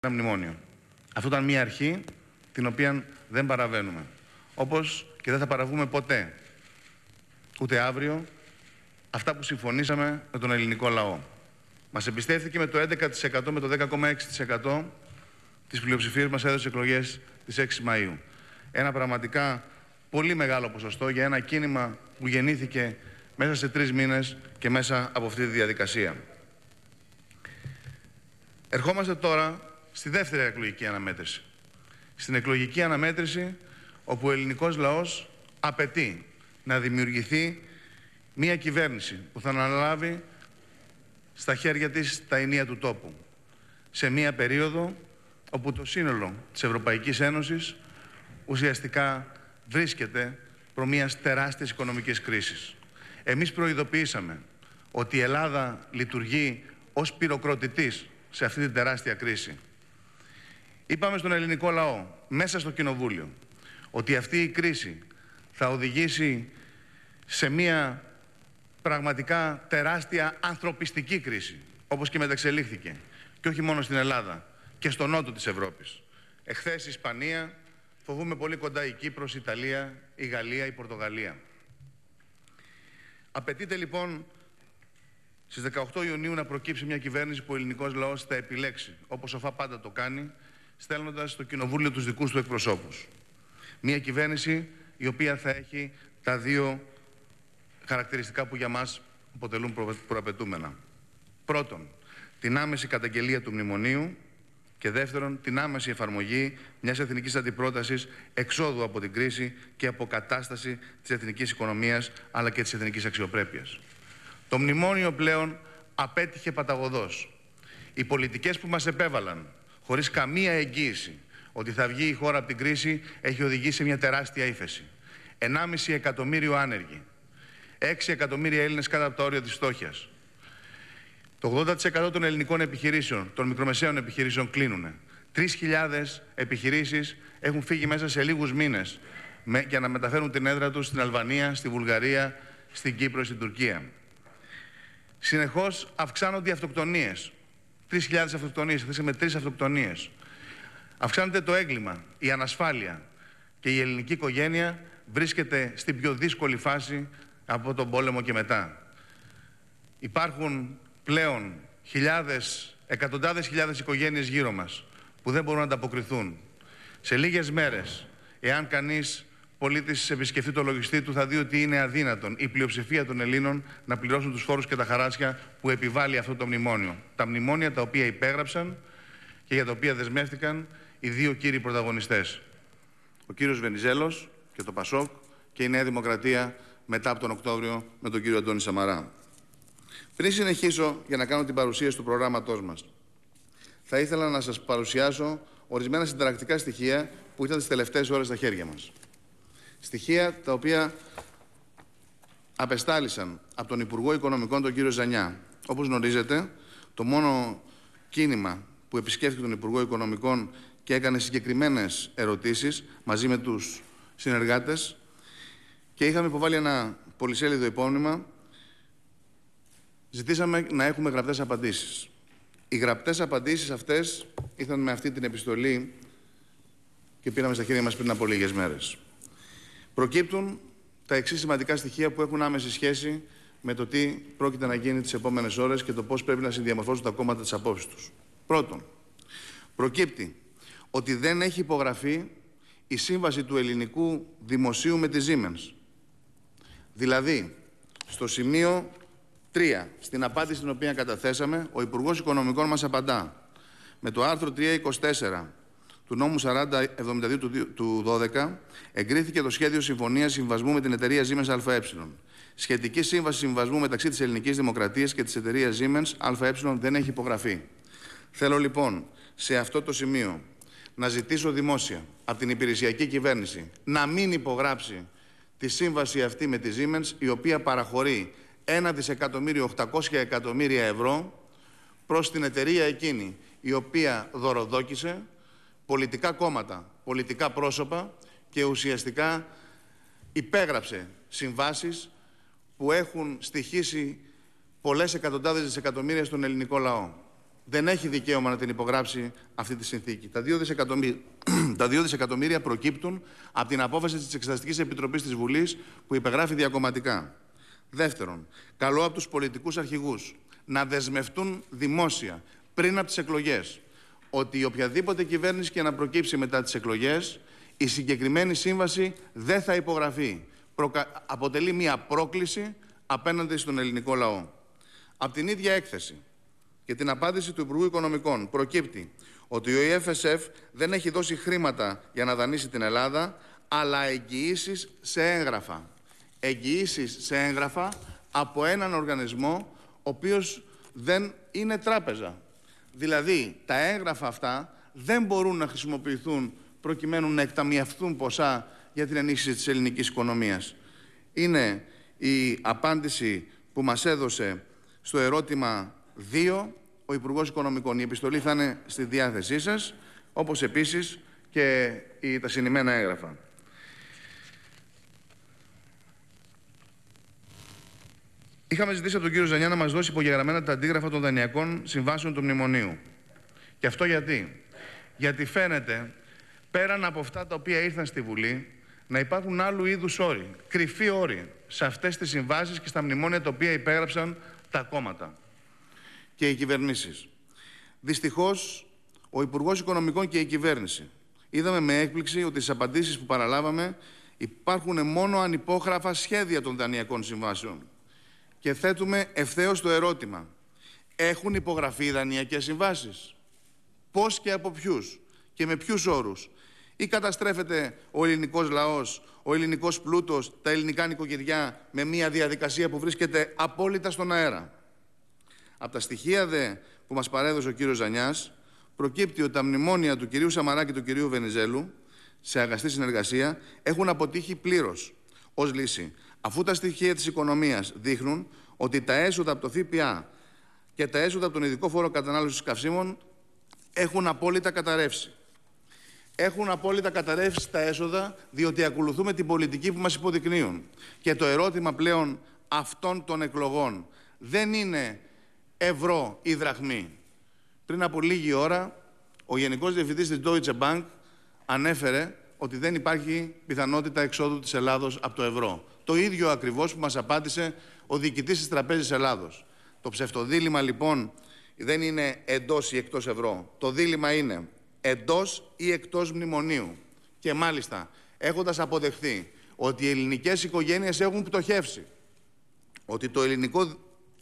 ένα μνημόνιο. Αυτό ήταν μια αρχή την οποία δεν παραβαίνουμε. Όπως και δεν θα παραβούμε ποτέ, ούτε αύριο, αυτά που συμφωνήσαμε με τον ελληνικό λαό. Μας εμπιστεύθηκε με το 11%, με το 10,6% της πλειοψηφίας μας έδωσε εκλογές της 6 Μαΐου. Ένα πραγματικά πολύ μεγάλο ποσοστό για ένα κίνημα που γεννήθηκε μέσα σε τρεις μήνες και μέσα από αυτή τη διαδικασία. Ερχόμαστε τώρα στη δεύτερη εκλογική αναμέτρηση. Στην εκλογική αναμέτρηση όπου ο ελληνικός λαός απαιτεί να δημιουργηθεί μια κυβέρνηση που θα αναλάβει στα χέρια της τα ενία του τόπου. Σε μια περίοδο όπου το σύνολο της Ευρωπαϊκής Ένωσης ουσιαστικά βρίσκεται προ μιας τεράστιας οικονομικής κρίσης. Εμείς προειδοποιήσαμε ότι η Ελλάδα λειτουργεί ως πυροκροτητής σε αυτή την τεράστια κρίση. Είπαμε στον ελληνικό λαό, μέσα στο κοινοβούλιο, ότι αυτή η κρίση θα οδηγήσει σε μια πραγματικά τεράστια ανθρωπιστική κρίση, όπως και μεταξελίχθηκε. Και όχι μόνο στην Ελλάδα, και στο νότο της Ευρώπης. Εχθές η Ισπανία, φοβούμε πολύ κοντά η Κύπρος, η Ιταλία, η Γαλλία, η Πορτογαλία. Απαιτείται λοιπόν στις 18 Ιουνίου να προκύψει μια κυβέρνηση που ο ελληνικός λαός θα επιλέξει, όπως σοφά πάντα το κάνει, στέλνοντας στο Κοινοβούλιο τους δικούς του εκπροσώπους. Μια κυβέρνηση η οποία θα έχει τα δύο χαρακτηριστικά που για μας αποτελούν προαπαιτούμενα. Πρώτον, την άμεση καταγγελία του μνημονίου και δεύτερον, την άμεση εφαρμογή μιας εθνικής αντιπρότασης εξόδου από την κρίση και αποκατάσταση της εθνικής οικονομίας αλλά και της εθνικής αξιοπρέπειας. Το μνημόνιο πλέον απέτυχε παταγωδός. Οι πολιτικές που μας επέβαλαν χωρίς καμία εγγύηση ότι θα βγει η χώρα από την κρίση έχει οδηγήσει σε μια τεράστια ύφεση. 1,5 εκατομμύριο άνεργοι. 6 εκατομμύρια Έλληνες κάτω από τα όρια της φτώχειας. Το 80% των ελληνικών επιχειρήσεων, των μικρομεσαίων επιχειρήσεων, κλείνουν. 3.000 επιχειρήσεις έχουν φύγει μέσα σε λίγους μήνες για να μεταφέρουν την έδρα τους στην Αλβανία, στη Βουλγαρία, στην Κύπρο, στην Τουρκία. Συνεχώς αυξάνονται οι αυτοκτονίες. 3.000 αυτοκτονίε, χθε με 3 αυτοκτονίες. Αυξάνεται το έγκλημα, η ανασφάλεια και η ελληνική οικογένεια βρίσκεται στην πιο δύσκολη φάση από τον πόλεμο και μετά. Υπάρχουν πλέον χιλιάδες, εκατοντάδες χιλιάδες οικογένειες γύρω μας που δεν μπορούν να ανταποκριθούν. Σε λίγες μέρες, εάν κανείς πολίτης επισκεφτεί το λογιστή του θα δει ότι είναι αδύνατον η πλειοψηφία των Ελλήνων να πληρώσουν τους φόρου και τα χαράτσια που επιβάλλει αυτό το μνημόνιο. Τα μνημόνια τα οποία υπέγραψαν και για τα οποία δεσμεύτηκαν οι δύο κύριοι πρωταγωνιστές. Ο κύριος Βενιζέλος και το Πασόκ και η Νέα Δημοκρατία μετά από τον Οκτώβριο με τον κύριο Αντώνη Σαμαρά. Πριν συνεχίσω για να κάνω την παρουσίαση του προγράμματός μας, θα ήθελα να σας παρουσιάσω ορισμένα συνταρακτικά στοιχεία που ήταν τις τελευταίες ώρες στα χέρια μας. Στοιχεία τα οποία απεστάλησαν από τον Υπουργό Οικονομικών, τον κύριο Ζανιά. Όπως γνωρίζετε, το μόνο κίνημα που επισκέφθηκε τον Υπουργό Οικονομικών και έκανε συγκεκριμένες ερωτήσεις μαζί με τους συνεργάτες και είχαμε υποβάλει ένα πολυσέλιδο υπόμνημα. Ζητήσαμε να έχουμε γραπτές απαντήσεις. Οι γραπτές απαντήσεις αυτές ήρθαν με αυτή την επιστολή και πήραμε στα χέρια μας πριν από λίγες μέρες προκύπτουν τα εξής σημαντικά στοιχεία που έχουν άμεση σχέση με το τι πρόκειται να γίνει τις επόμενες ώρες και το πώς πρέπει να συνδιαμορφώσουν τα κόμματα τι απόψει τους. Πρώτον, προκύπτει ότι δεν έχει υπογραφεί η σύμβαση του ελληνικού δημοσίου με τη Siemens. Δηλαδή, στο σημείο 3, στην απάντηση την οποία καταθέσαμε, ο Υπουργός Οικονομικών μας απαντά. Με το άρθρο 324 του νόμου 4072 του 12 εγκρίθηκε το σχέδιο συμφωνίας συμβασμού με την εταιρεία Siemens ΑΕ. Σχετική σύμβαση συμβασμού μεταξύ της Ελληνικής Δημοκρατίας και της εταιρείας Siemens ΑΕ δεν έχει υπογραφεί. Θέλω λοιπόν σε αυτό το σημείο να ζητήσω δημόσια από την υπηρεσιακή κυβέρνηση να μην υπογράψει τη σύμβαση αυτή με τη Siemens, η οποία παραχωρεί 1 δισεκατομμύριο 800 εκατομμύρια ευρώ προς την εταιρεία εκείνη, η οποία δωροδόκησε πολιτικά κόμματα, πολιτικά πρόσωπα και ουσιαστικά υπέγραψε συμβάσεις που έχουν στοιχήσει πολλές εκατοντάδες δισεκατομμύρια στον ελληνικό λαό. Δεν έχει δικαίωμα να την υπογράψει αυτή τη συνθήκη. Τα δύο δισεκατομμύρια, προκύπτουν από την απόφαση της Εξεταστικής Επιτροπής της Βουλής που υπεγράφει διακομματικά. Δεύτερον, καλό από τους πολιτικούς αρχηγούς να δεσμευτούν δημόσια πριν από τις εκλογές ότι οποιαδήποτε κυβέρνηση και να προκύψει μετά τις εκλογές, η συγκεκριμένη σύμβαση δεν θα υπογραφεί. Προκα... Αποτελεί μία πρόκληση απέναντι στον ελληνικό λαό. Από την ίδια έκθεση και την απάντηση του Υπουργού Οικονομικών προκύπτει ότι ο ΙΕΦΣΕΦ δεν έχει δώσει χρήματα για να δανείσει την Ελλάδα, αλλά εγγυήσεις σε έγγραφα. Εγγυήσεις σε έγγραφα από έναν οργανισμό ο οποίος δεν είναι τράπεζα. Δηλαδή, τα έγγραφα αυτά δεν μπορούν να χρησιμοποιηθούν προκειμένου να εκταμιευθούν ποσά για την ενίσχυση της ελληνικής οικονομίας. Είναι η απάντηση που μας έδωσε στο ερώτημα 2 ο Υπουργός Οικονομικών. Η επιστολή θα είναι στη διάθεσή σας, όπως επίσης και τα συνημένα έγγραφα. Είχαμε ζητήσει από τον κύριο Ζανιά να μας δώσει υπογεγραμμένα τα αντίγραφα των δανειακών συμβάσεων του μνημονίου. Και αυτό γιατί. Γιατί φαίνεται, πέραν από αυτά τα οποία ήρθαν στη Βουλή, να υπάρχουν άλλου είδους όροι, κρυφοί όροι, σε αυτές τις συμβάσεις και στα μνημόνια τα οποία υπέγραψαν τα κόμματα και οι κυβερνήσεις. Δυστυχώς, ο Υπουργός Οικονομικών και η κυβέρνηση είδαμε με έκπληξη ότι στις απαντήσεις που παραλάβαμε υπάρχουν μόνο ανυπόγραφα σχέδια των δανειακών συμβάσεων και θέτουμε ευθέως το ερώτημα. Έχουν υπογραφεί δανειακές συμβάσεις. Πώς και από ποιους και με ποιους όρους. Ή καταστρέφεται ο ελληνικός λαός, ο ελληνικός πλούτος, τα ελληνικά νοικοκυριά με μια διαδικασία που βρίσκεται απόλυτα στον αέρα. Από τα στοιχεία δε που μας παρέδωσε ο κύριος Ζανιάς, προκύπτει ότι τα μνημόνια του κυρίου Σαμαρά και του κυρίου Βενιζέλου, σε αγαστή συνεργασία, έχουν αποτύχει πλήρως ως λύση Αφού τα στοιχεία της οικονομίας δείχνουν ότι τα έσοδα από το ΦΠΑ και τα έσοδα από τον ειδικό φόρο κατανάλωσης καυσίμων έχουν απόλυτα καταρρεύσει. Έχουν απόλυτα καταρρεύσει τα έσοδα, διότι ακολουθούμε την πολιτική που μας υποδεικνύουν. Και το ερώτημα πλέον αυτών των εκλογών δεν είναι ευρώ ή δραχμή. Πριν από λίγη ώρα, ο Γενικός Διευθυντής της Deutsche Bank ανέφερε ότι δεν υπάρχει πιθανότητα εξόδου της Ελλάδος από το ευρώ. Το ίδιο ακριβώς που μας απάντησε ο διοικητής της Τραπέζης Ελλάδος. Το ψευτοδήλημα λοιπόν δεν είναι εντός ή εκτός ευρώ. Το δίλημα είναι εντός ή εκτός μνημονίου. Και μάλιστα έχοντας αποδεχθεί ότι οι ελληνικές οικογένειες έχουν πτωχεύσει, ότι το ελληνικό,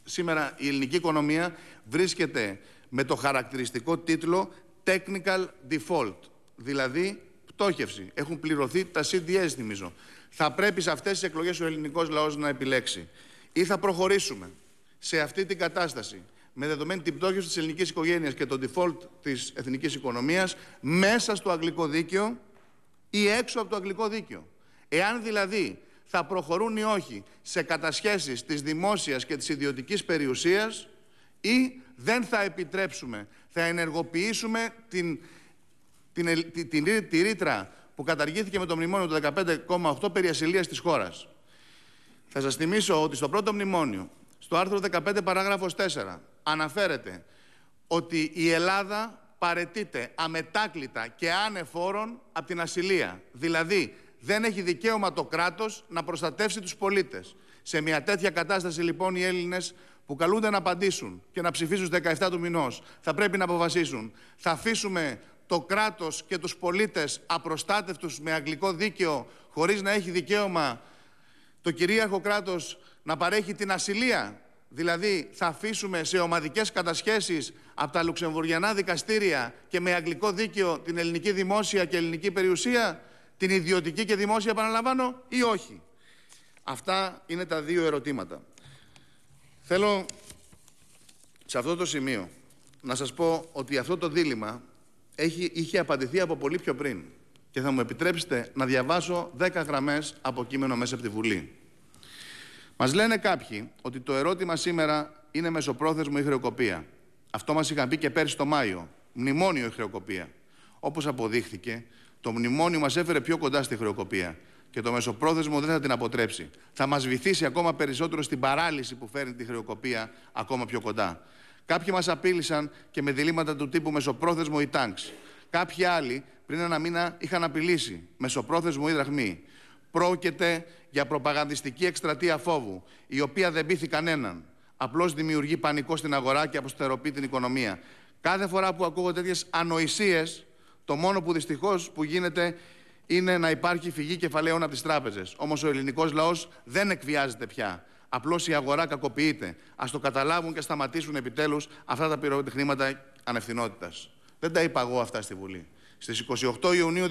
σήμερα η ελληνική οικονομία βρίσκεται με το χαρακτηριστικό τίτλο Technical Default, δηλαδή πτώχευση. Έχουν πληρωθεί τα CDS, θυμίζω. Θα πρέπει σε αυτές τις εκλογές ο ελληνικός λαός να επιλέξει. Ή θα προχωρήσουμε σε αυτή την κατάσταση με δεδομένη την πτώχευση της ελληνικής οικογένειας και το default της εθνικής οικονομίας μέσα στο αγγλικό δίκαιο ή έξω από το αγγλικό δίκαιο. Εάν δηλαδή θα προχωρούν ή όχι σε κατασχέσεις της δημόσιας και της ιδιωτικής περιουσίας ή δεν θα επιτρέψουμε, θα ενεργοποιήσουμε την την, τη, τη, τη ρήτρα που καταργήθηκε με το μνημόνιο του 15,8 περί ασυλίας της χώρας. Θα σας θυμίσω ότι στο πρώτο μνημόνιο, στο άρθρο 15 παράγραφος 4, αναφέρεται ότι η Ελλάδα παρετείται αμετάκλητα και ανεφόρον από την ασυλία. Δηλαδή, δεν έχει δικαίωμα το κράτος να προστατεύσει τους πολίτες. Σε μια τέτοια κατάσταση λοιπόν οι Έλληνες που καλούνται να απαντήσουν και να ψηφίσουν 17 του μηνός, θα πρέπει να αποφασίσουν. Θα αφήσουμε το κράτος και τους πολίτες απροστάτευτους με αγγλικό δίκαιο χωρίς να έχει δικαίωμα το κυρίαρχο κράτος να παρέχει την ασυλία. Δηλαδή θα αφήσουμε σε ομαδικές κατασχέσεις από τα λουξεμβουργιανά δικαστήρια και με αγγλικό δίκαιο την ελληνική δημόσια και ελληνική περιουσία, την ιδιωτική και δημόσια επαναλαμβάνω ή όχι. Αυτά είναι τα δύο ερωτήματα. Θέλω σε αυτό το σημείο να σας πω ότι αυτό το δίλημα έχει, είχε απαντηθεί από πολύ πιο πριν. Και θα μου επιτρέψετε να διαβάσω 10 γραμμές από κείμενο μέσα από τη Βουλή. Μας λένε κάποιοι ότι το ερώτημα σήμερα είναι μεσοπρόθεσμο η χρεοκοπία. Αυτό μας είχαν πει και πέρσι το Μάιο. Μνημόνιο η χρεοκοπία. Όπως αποδείχθηκε, το μνημόνιο μας έφερε πιο κοντά στη χρεοκοπία και το μεσοπρόθεσμο δεν θα την αποτρέψει. Θα μας βυθίσει ακόμα περισσότερο στην παράλυση που φέρνει τη χρεοκοπία ακόμα πιο κοντά. Κάποιοι μας απείλησαν και με διλήμματα του τύπου μεσοπρόθεσμο ή τάγκ. Κάποιοι άλλοι πριν ένα μήνα είχαν απειλήσει μεσοπρόθεσμο ή δραχμή. Πρόκειται για προπαγανδιστική εκστρατεία φόβου, η οποία δεν πείθει κανέναν. Απλώς δημιουργεί πανικό στην αγορά και αποστεροποιεί την οικονομία. Κάθε φορά που ακούω τέτοιες ανοησίες, το μόνο που δυστυχώς που γίνεται είναι να υπάρχει φυγή κεφαλαίων από τις τράπεζες. Όμως ο ελληνικός λαός δεν εκβιάζεται πια. Απλώς η αγορά κακοποιείται. Ας το καταλάβουν και σταματήσουν επιτέλους αυτά τα πυροτεχνήματα ανευθυνότητας. Δεν τα είπα εγώ αυτά στη Βουλή. Στις 28 Ιουνίου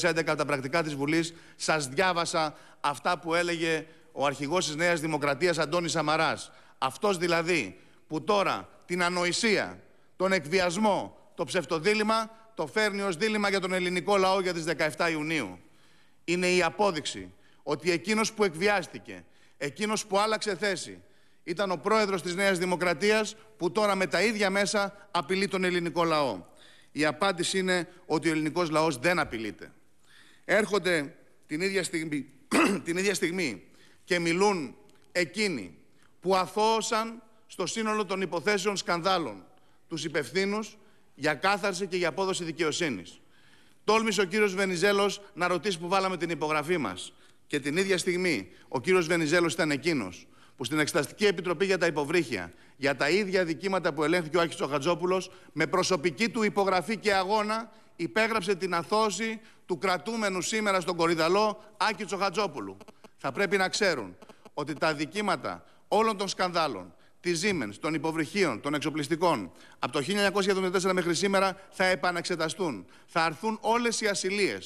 2011, από τα πρακτικά της Βουλής, σας διάβασα αυτά που έλεγε ο αρχηγός της Νέας Δημοκρατίας Αντώνης Σαμαράς. Αυτός δηλαδή που τώρα την ανοησία, τον εκβιασμό, το ψευτοδήλημα το φέρνει ως δίλημα για τον ελληνικό λαό για τις 17 Ιουνίου. Είναι η απόδειξη ότι εκείνος που εκβιάστηκε, Εκείνος που άλλαξε θέση ήταν ο πρόεδρος της Νέας Δημοκρατίας που τώρα με τα ίδια μέσα απειλεί τον ελληνικό λαό. Η απάντηση είναι ότι ο ελληνικός λαός δεν απειλείται. Έρχονται την ίδια στιγμή, την ίδια στιγμή και μιλούν εκείνοι που αθώωσαν στο σύνολο των υποθέσεων σκανδάλων τους υπευθύνους για κάθαρση και για απόδοση δικαιοσύνης. Τόλμησε ο κύριος Βενιζέλος να ρωτήσει που βάλαμε την υπογραφή μας. Και την ίδια στιγμή ο κύριος Βενιζέλος ήταν εκείνος που στην Εξεταστική Επιτροπή για τα Υποβρύχια, για τα ίδια δικήματα που ελέγχθηκε ο Άκης Τσοχατζόπουλος, με προσωπική του υπογραφή και αγώνα υπέγραψε την αθώση του κρατούμενου σήμερα στον Κορυδαλό Άκη Τσοχατζόπουλου. Θα πρέπει να ξέρουν ότι τα δικήματα όλων των σκανδάλων τη Siemens, των υποβρυχίων, των εξοπλιστικών, από το 1974 μέχρι σήμερα θα επαναξεταστούν. Θα αρθούν όλες οι ασυλίες,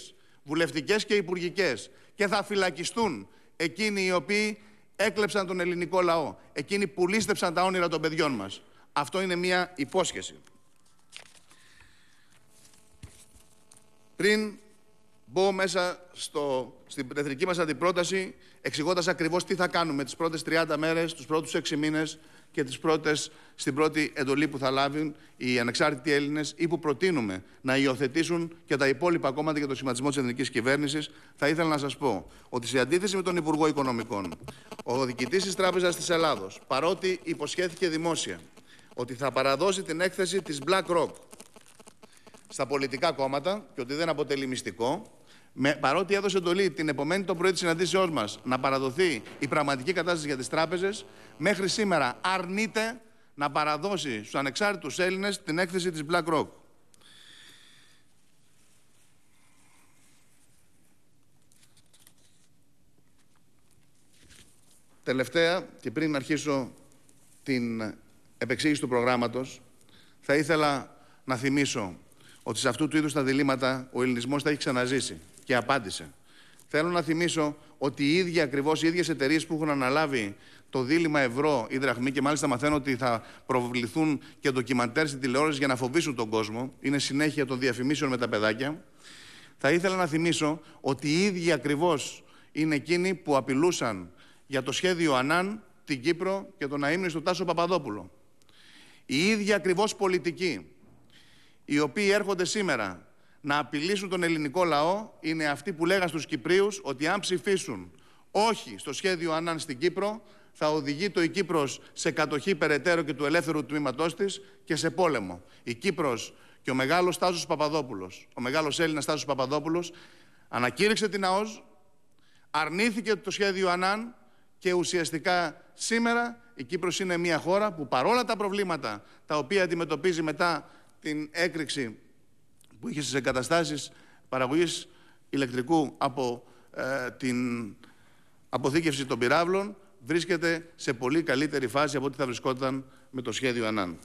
βουλευτικές και υπουργικές, και θα φυλακιστούν εκείνοι οι οποίοι έκλεψαν τον ελληνικό λαό, εκείνοι που λίστεψαν τα όνειρα των παιδιών μας. Αυτό είναι μια υπόσχεση. Πριν μπω μέσα στο, στην εθνική μας αντιπρόταση, εξηγώντας ακριβώς τι θα κάνουμε τις πρώτες 30 μέρες, τους πρώτους 6 μήνες, και τις πρώτες, στην πρώτη εντολή που θα λάβουν οι ανεξάρτητοι Έλληνες ή που προτείνουμε να υιοθετήσουν και τα υπόλοιπα κόμματα για το σχηματισμό της ελληνική κυβέρνησης, θα ήθελα να σας πω ότι σε αντίθεση με τον Υπουργό Οικονομικών, ο διοικητής της Τράπεζας της Ελλάδος, παρότι υποσχέθηκε δημόσια ότι θα παραδώσει την έκθεση της BlackRock στα πολιτικά κόμματα και ότι δεν αποτελεί μυστικό, παρότι έδωσε εντολή την επομένη το πρωί της συναντήσεώς μας να παραδοθεί η πραγματική κατάσταση για τις τράπεζες, μέχρι σήμερα αρνείται να παραδώσει στους ανεξάρτητους Έλληνες την έκθεση της BlackRock. Τελευταία, και πριν αρχίσω την επεξήγηση του προγράμματος, θα ήθελα να θυμίσω ότι σε αυτού του είδους τα διλήμματα ο ελληνισμός τα έχει ξαναζήσει και απάντησε. Θέλω να θυμίσω ότι οι ίδιοι ακριβώς, οι ίδιες εταιρείες που έχουν αναλάβει το δίλημα ευρώ ή δραχμή και μάλιστα μαθαίνω ότι θα προβληθούν και ντοκιμαντέρ στην τηλεόραση για να φοβήσουν τον κόσμο. Είναι συνέχεια των διαφημίσεων με τα παιδάκια. Θα ήθελα να θυμίσω ότι οι ίδιοι ακριβώς είναι εκείνοι που απειλούσαν για το σχέδιο Ανάν, την Κύπρο και τον αίμνη στο Τάσο Παπαδόπουλο. Οι ίδιοι ακριβώς πολιτικοί, οι οποίοι έρχονται σήμερα να απειλήσουν τον ελληνικό λαό είναι αυτοί που λέγαν στους Κυπρίους ότι αν ψηφίσουν όχι στο σχέδιο Ανάν στην Κύπρο, θα οδηγεί το η σε κατοχή περαιτέρω και του ελεύθερου τμήματός της και σε πόλεμο. Η Κύπρος και ο μεγάλος Στάζος Παπαδόπουλος, ο μεγάλος Έλληνας Στάζος Παπαδόπουλος, ανακήρυξε την ΑΟΣ, αρνήθηκε το σχέδιο Ανάν και ουσιαστικά σήμερα η Κύπρος είναι μια χώρα που παρόλα τα προβλήματα τα οποία αντιμετωπίζει μετά την έκρηξη που είχε στις εγκαταστάσεις παραγωγής ηλεκτρικού από ε, την αποθήκευση των πυράβλων βρίσκεται σε πολύ καλύτερη φάση από ό,τι θα βρισκόταν με το σχέδιο ΑΝΑΝ.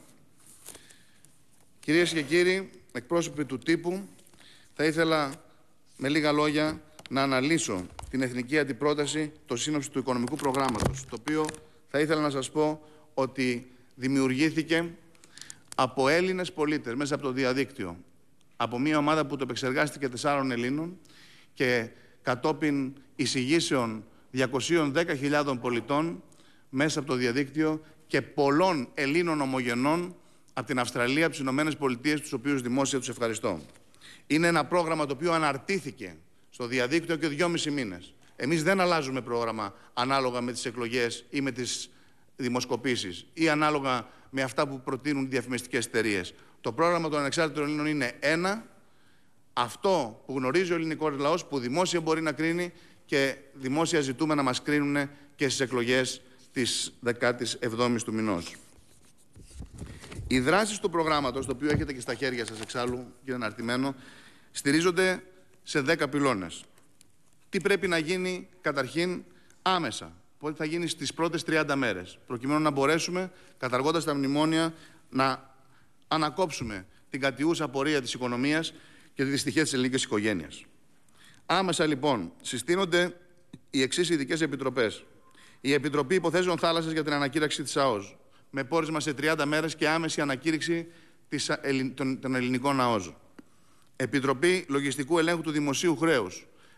Κυρίες και κύριοι, εκπρόσωποι του τύπου, θα ήθελα με λίγα λόγια να αναλύσω την εθνική αντιπρόταση, το σύνοψη του οικονομικού προγράμματος, το οποίο θα ήθελα να σας πω ότι δημιουργήθηκε από Έλληνες πολίτες μέσα από το διαδίκτυο, από μια ομάδα που το επεξεργάστηκε τεσσάρων Ελλήνων και κατόπιν εισηγήσεων 210.000 πολιτών μέσα από το διαδίκτυο και πολλών Ελλήνων ομογενών από την Αυστραλία, από τις Ηνωμένες Πολιτείες, τους οποίους δημόσια τους ευχαριστώ. Είναι ένα πρόγραμμα το οποίο αναρτήθηκε στο διαδίκτυο και δυόμισι μήνες. Εμείς δεν αλλάζουμε πρόγραμμα ανάλογα με τις εκλογές ή με τις δημοσκοπήσεις ή ανάλογα με αυτά που προτείνουν οι διαφημιστικές εταιρείες. Το πρόγραμμα των ανεξάρτητων Ελλήνων είναι ένα. Αυτό που γνωρίζει ο ελληνικός λαός, που δημόσια μπορεί να κρίνει και δημόσια ζητούμε να μα κρίνουν και στις εκλογές της 17η του μηνός. Οι δράσεις του προγράμματος, το οποίο έχετε και στα χέρια σας εξάλλου, κύριε Αναρτημένο, στηρίζονται σε 10 πυλώνες. Τι πρέπει να γίνει καταρχήν άμεσα, πότε θα γίνει στις πρώτες 30 μέρες, προκειμένου να μπορέσουμε, καταργώντας τα μνημόνια, να ανακόψουμε την κατιούσα πορεία της οικονομίας και τη δυστυχία της ελληνικής οικογένειας. Άμεσα λοιπόν συστήνονται οι εξής ειδικές επιτροπές. Η Επιτροπή Υποθέσεων Θάλασσας για την ανακήρυξη της ΑΟΖ με πόρισμα σε 30 μέρες και άμεση ανακήρυξη των ελληνικών ΑΟΖ. Επιτροπή Λογιστικού Ελέγχου του Δημοσίου Χρέους,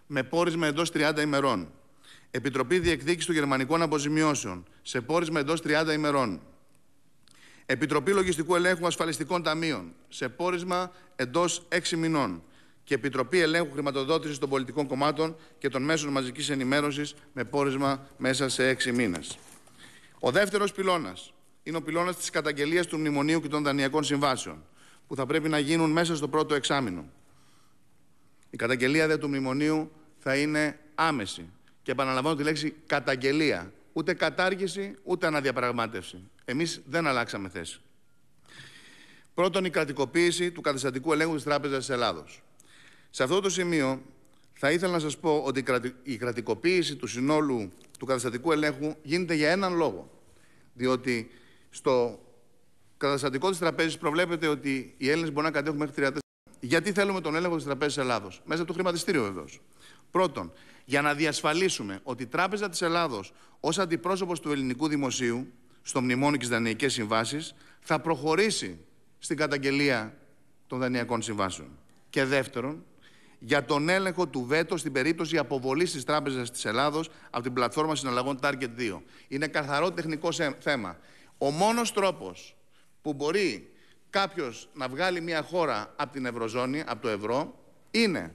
με πόρισμα εντός 30 ημερών. Επιτροπή Διεκδίκησης των Γερμανικών Αποζημιώσεων, σε πόρισμα εντός 30 ημερών. Επιτροπή Λογιστικού Ελέγχου Ασφαλιστικών Ταμείων σε πόρισμα εντός 6 μηνών και Επιτροπή Ελέγχου Χρηματοδότησης των Πολιτικών Κομμάτων και των Μέσων Μαζικής Ενημέρωσης με πόρισμα μέσα σε 6 μήνες. Ο δεύτερος πυλώνας είναι ο πυλώνας της καταγγελίας του Μνημονίου και των Δανειακών Συμβάσεων, που θα πρέπει να γίνουν μέσα στο πρώτο εξάμεινο. Η καταγγελία δε του Μνημονίου θα είναι άμεση. Και επαναλαμβάνω τη λέξη καταγγελία ούτε κατάργηση, ούτε αναδιαπραγμάτευση. Εμείς δεν αλλάξαμε θέση. Πρώτον, η κρατικοποίηση του καταστατικού ελέγχου της Τράπεζας της Ελλάδος. Σε αυτό το σημείο θα ήθελα να σας πω ότι η κρατικοποίηση του συνόλου του καταστατικού ελέγχου γίνεται για έναν λόγο. Διότι στο καταστατικό της τραπέζης προβλέπεται ότι οι Έλληνες μπορούν να κατέχουν μέχρι 34. Γιατί θέλουμε τον έλεγχο της Τραπέζης Ελλάδος. Μέσα από το χρηματιστήριο βεβαίως. Πρώτον, για να διασφαλίσουμε ότι η Τράπεζα της Ελλάδος ως αντιπρόσωπος του ελληνικού δημοσίου στο μνημόνιο και στις δανεικές συμβάσεις θα προχωρήσει στην καταγγελία των δανειακών συμβάσεων. Και δεύτερον, για τον έλεγχο του ΒΕΤΟ στην περίπτωση αποβολής της Τράπεζας της Ελλάδος από την πλατφόρμα συναλλαγών Target 2. Είναι καθαρό τεχνικό θέμα. Ο μόνος τρόπος που μπορεί κάποιος να βγάλει μια χώρα από την Ευρωζώνη, από το ευρώ, είναι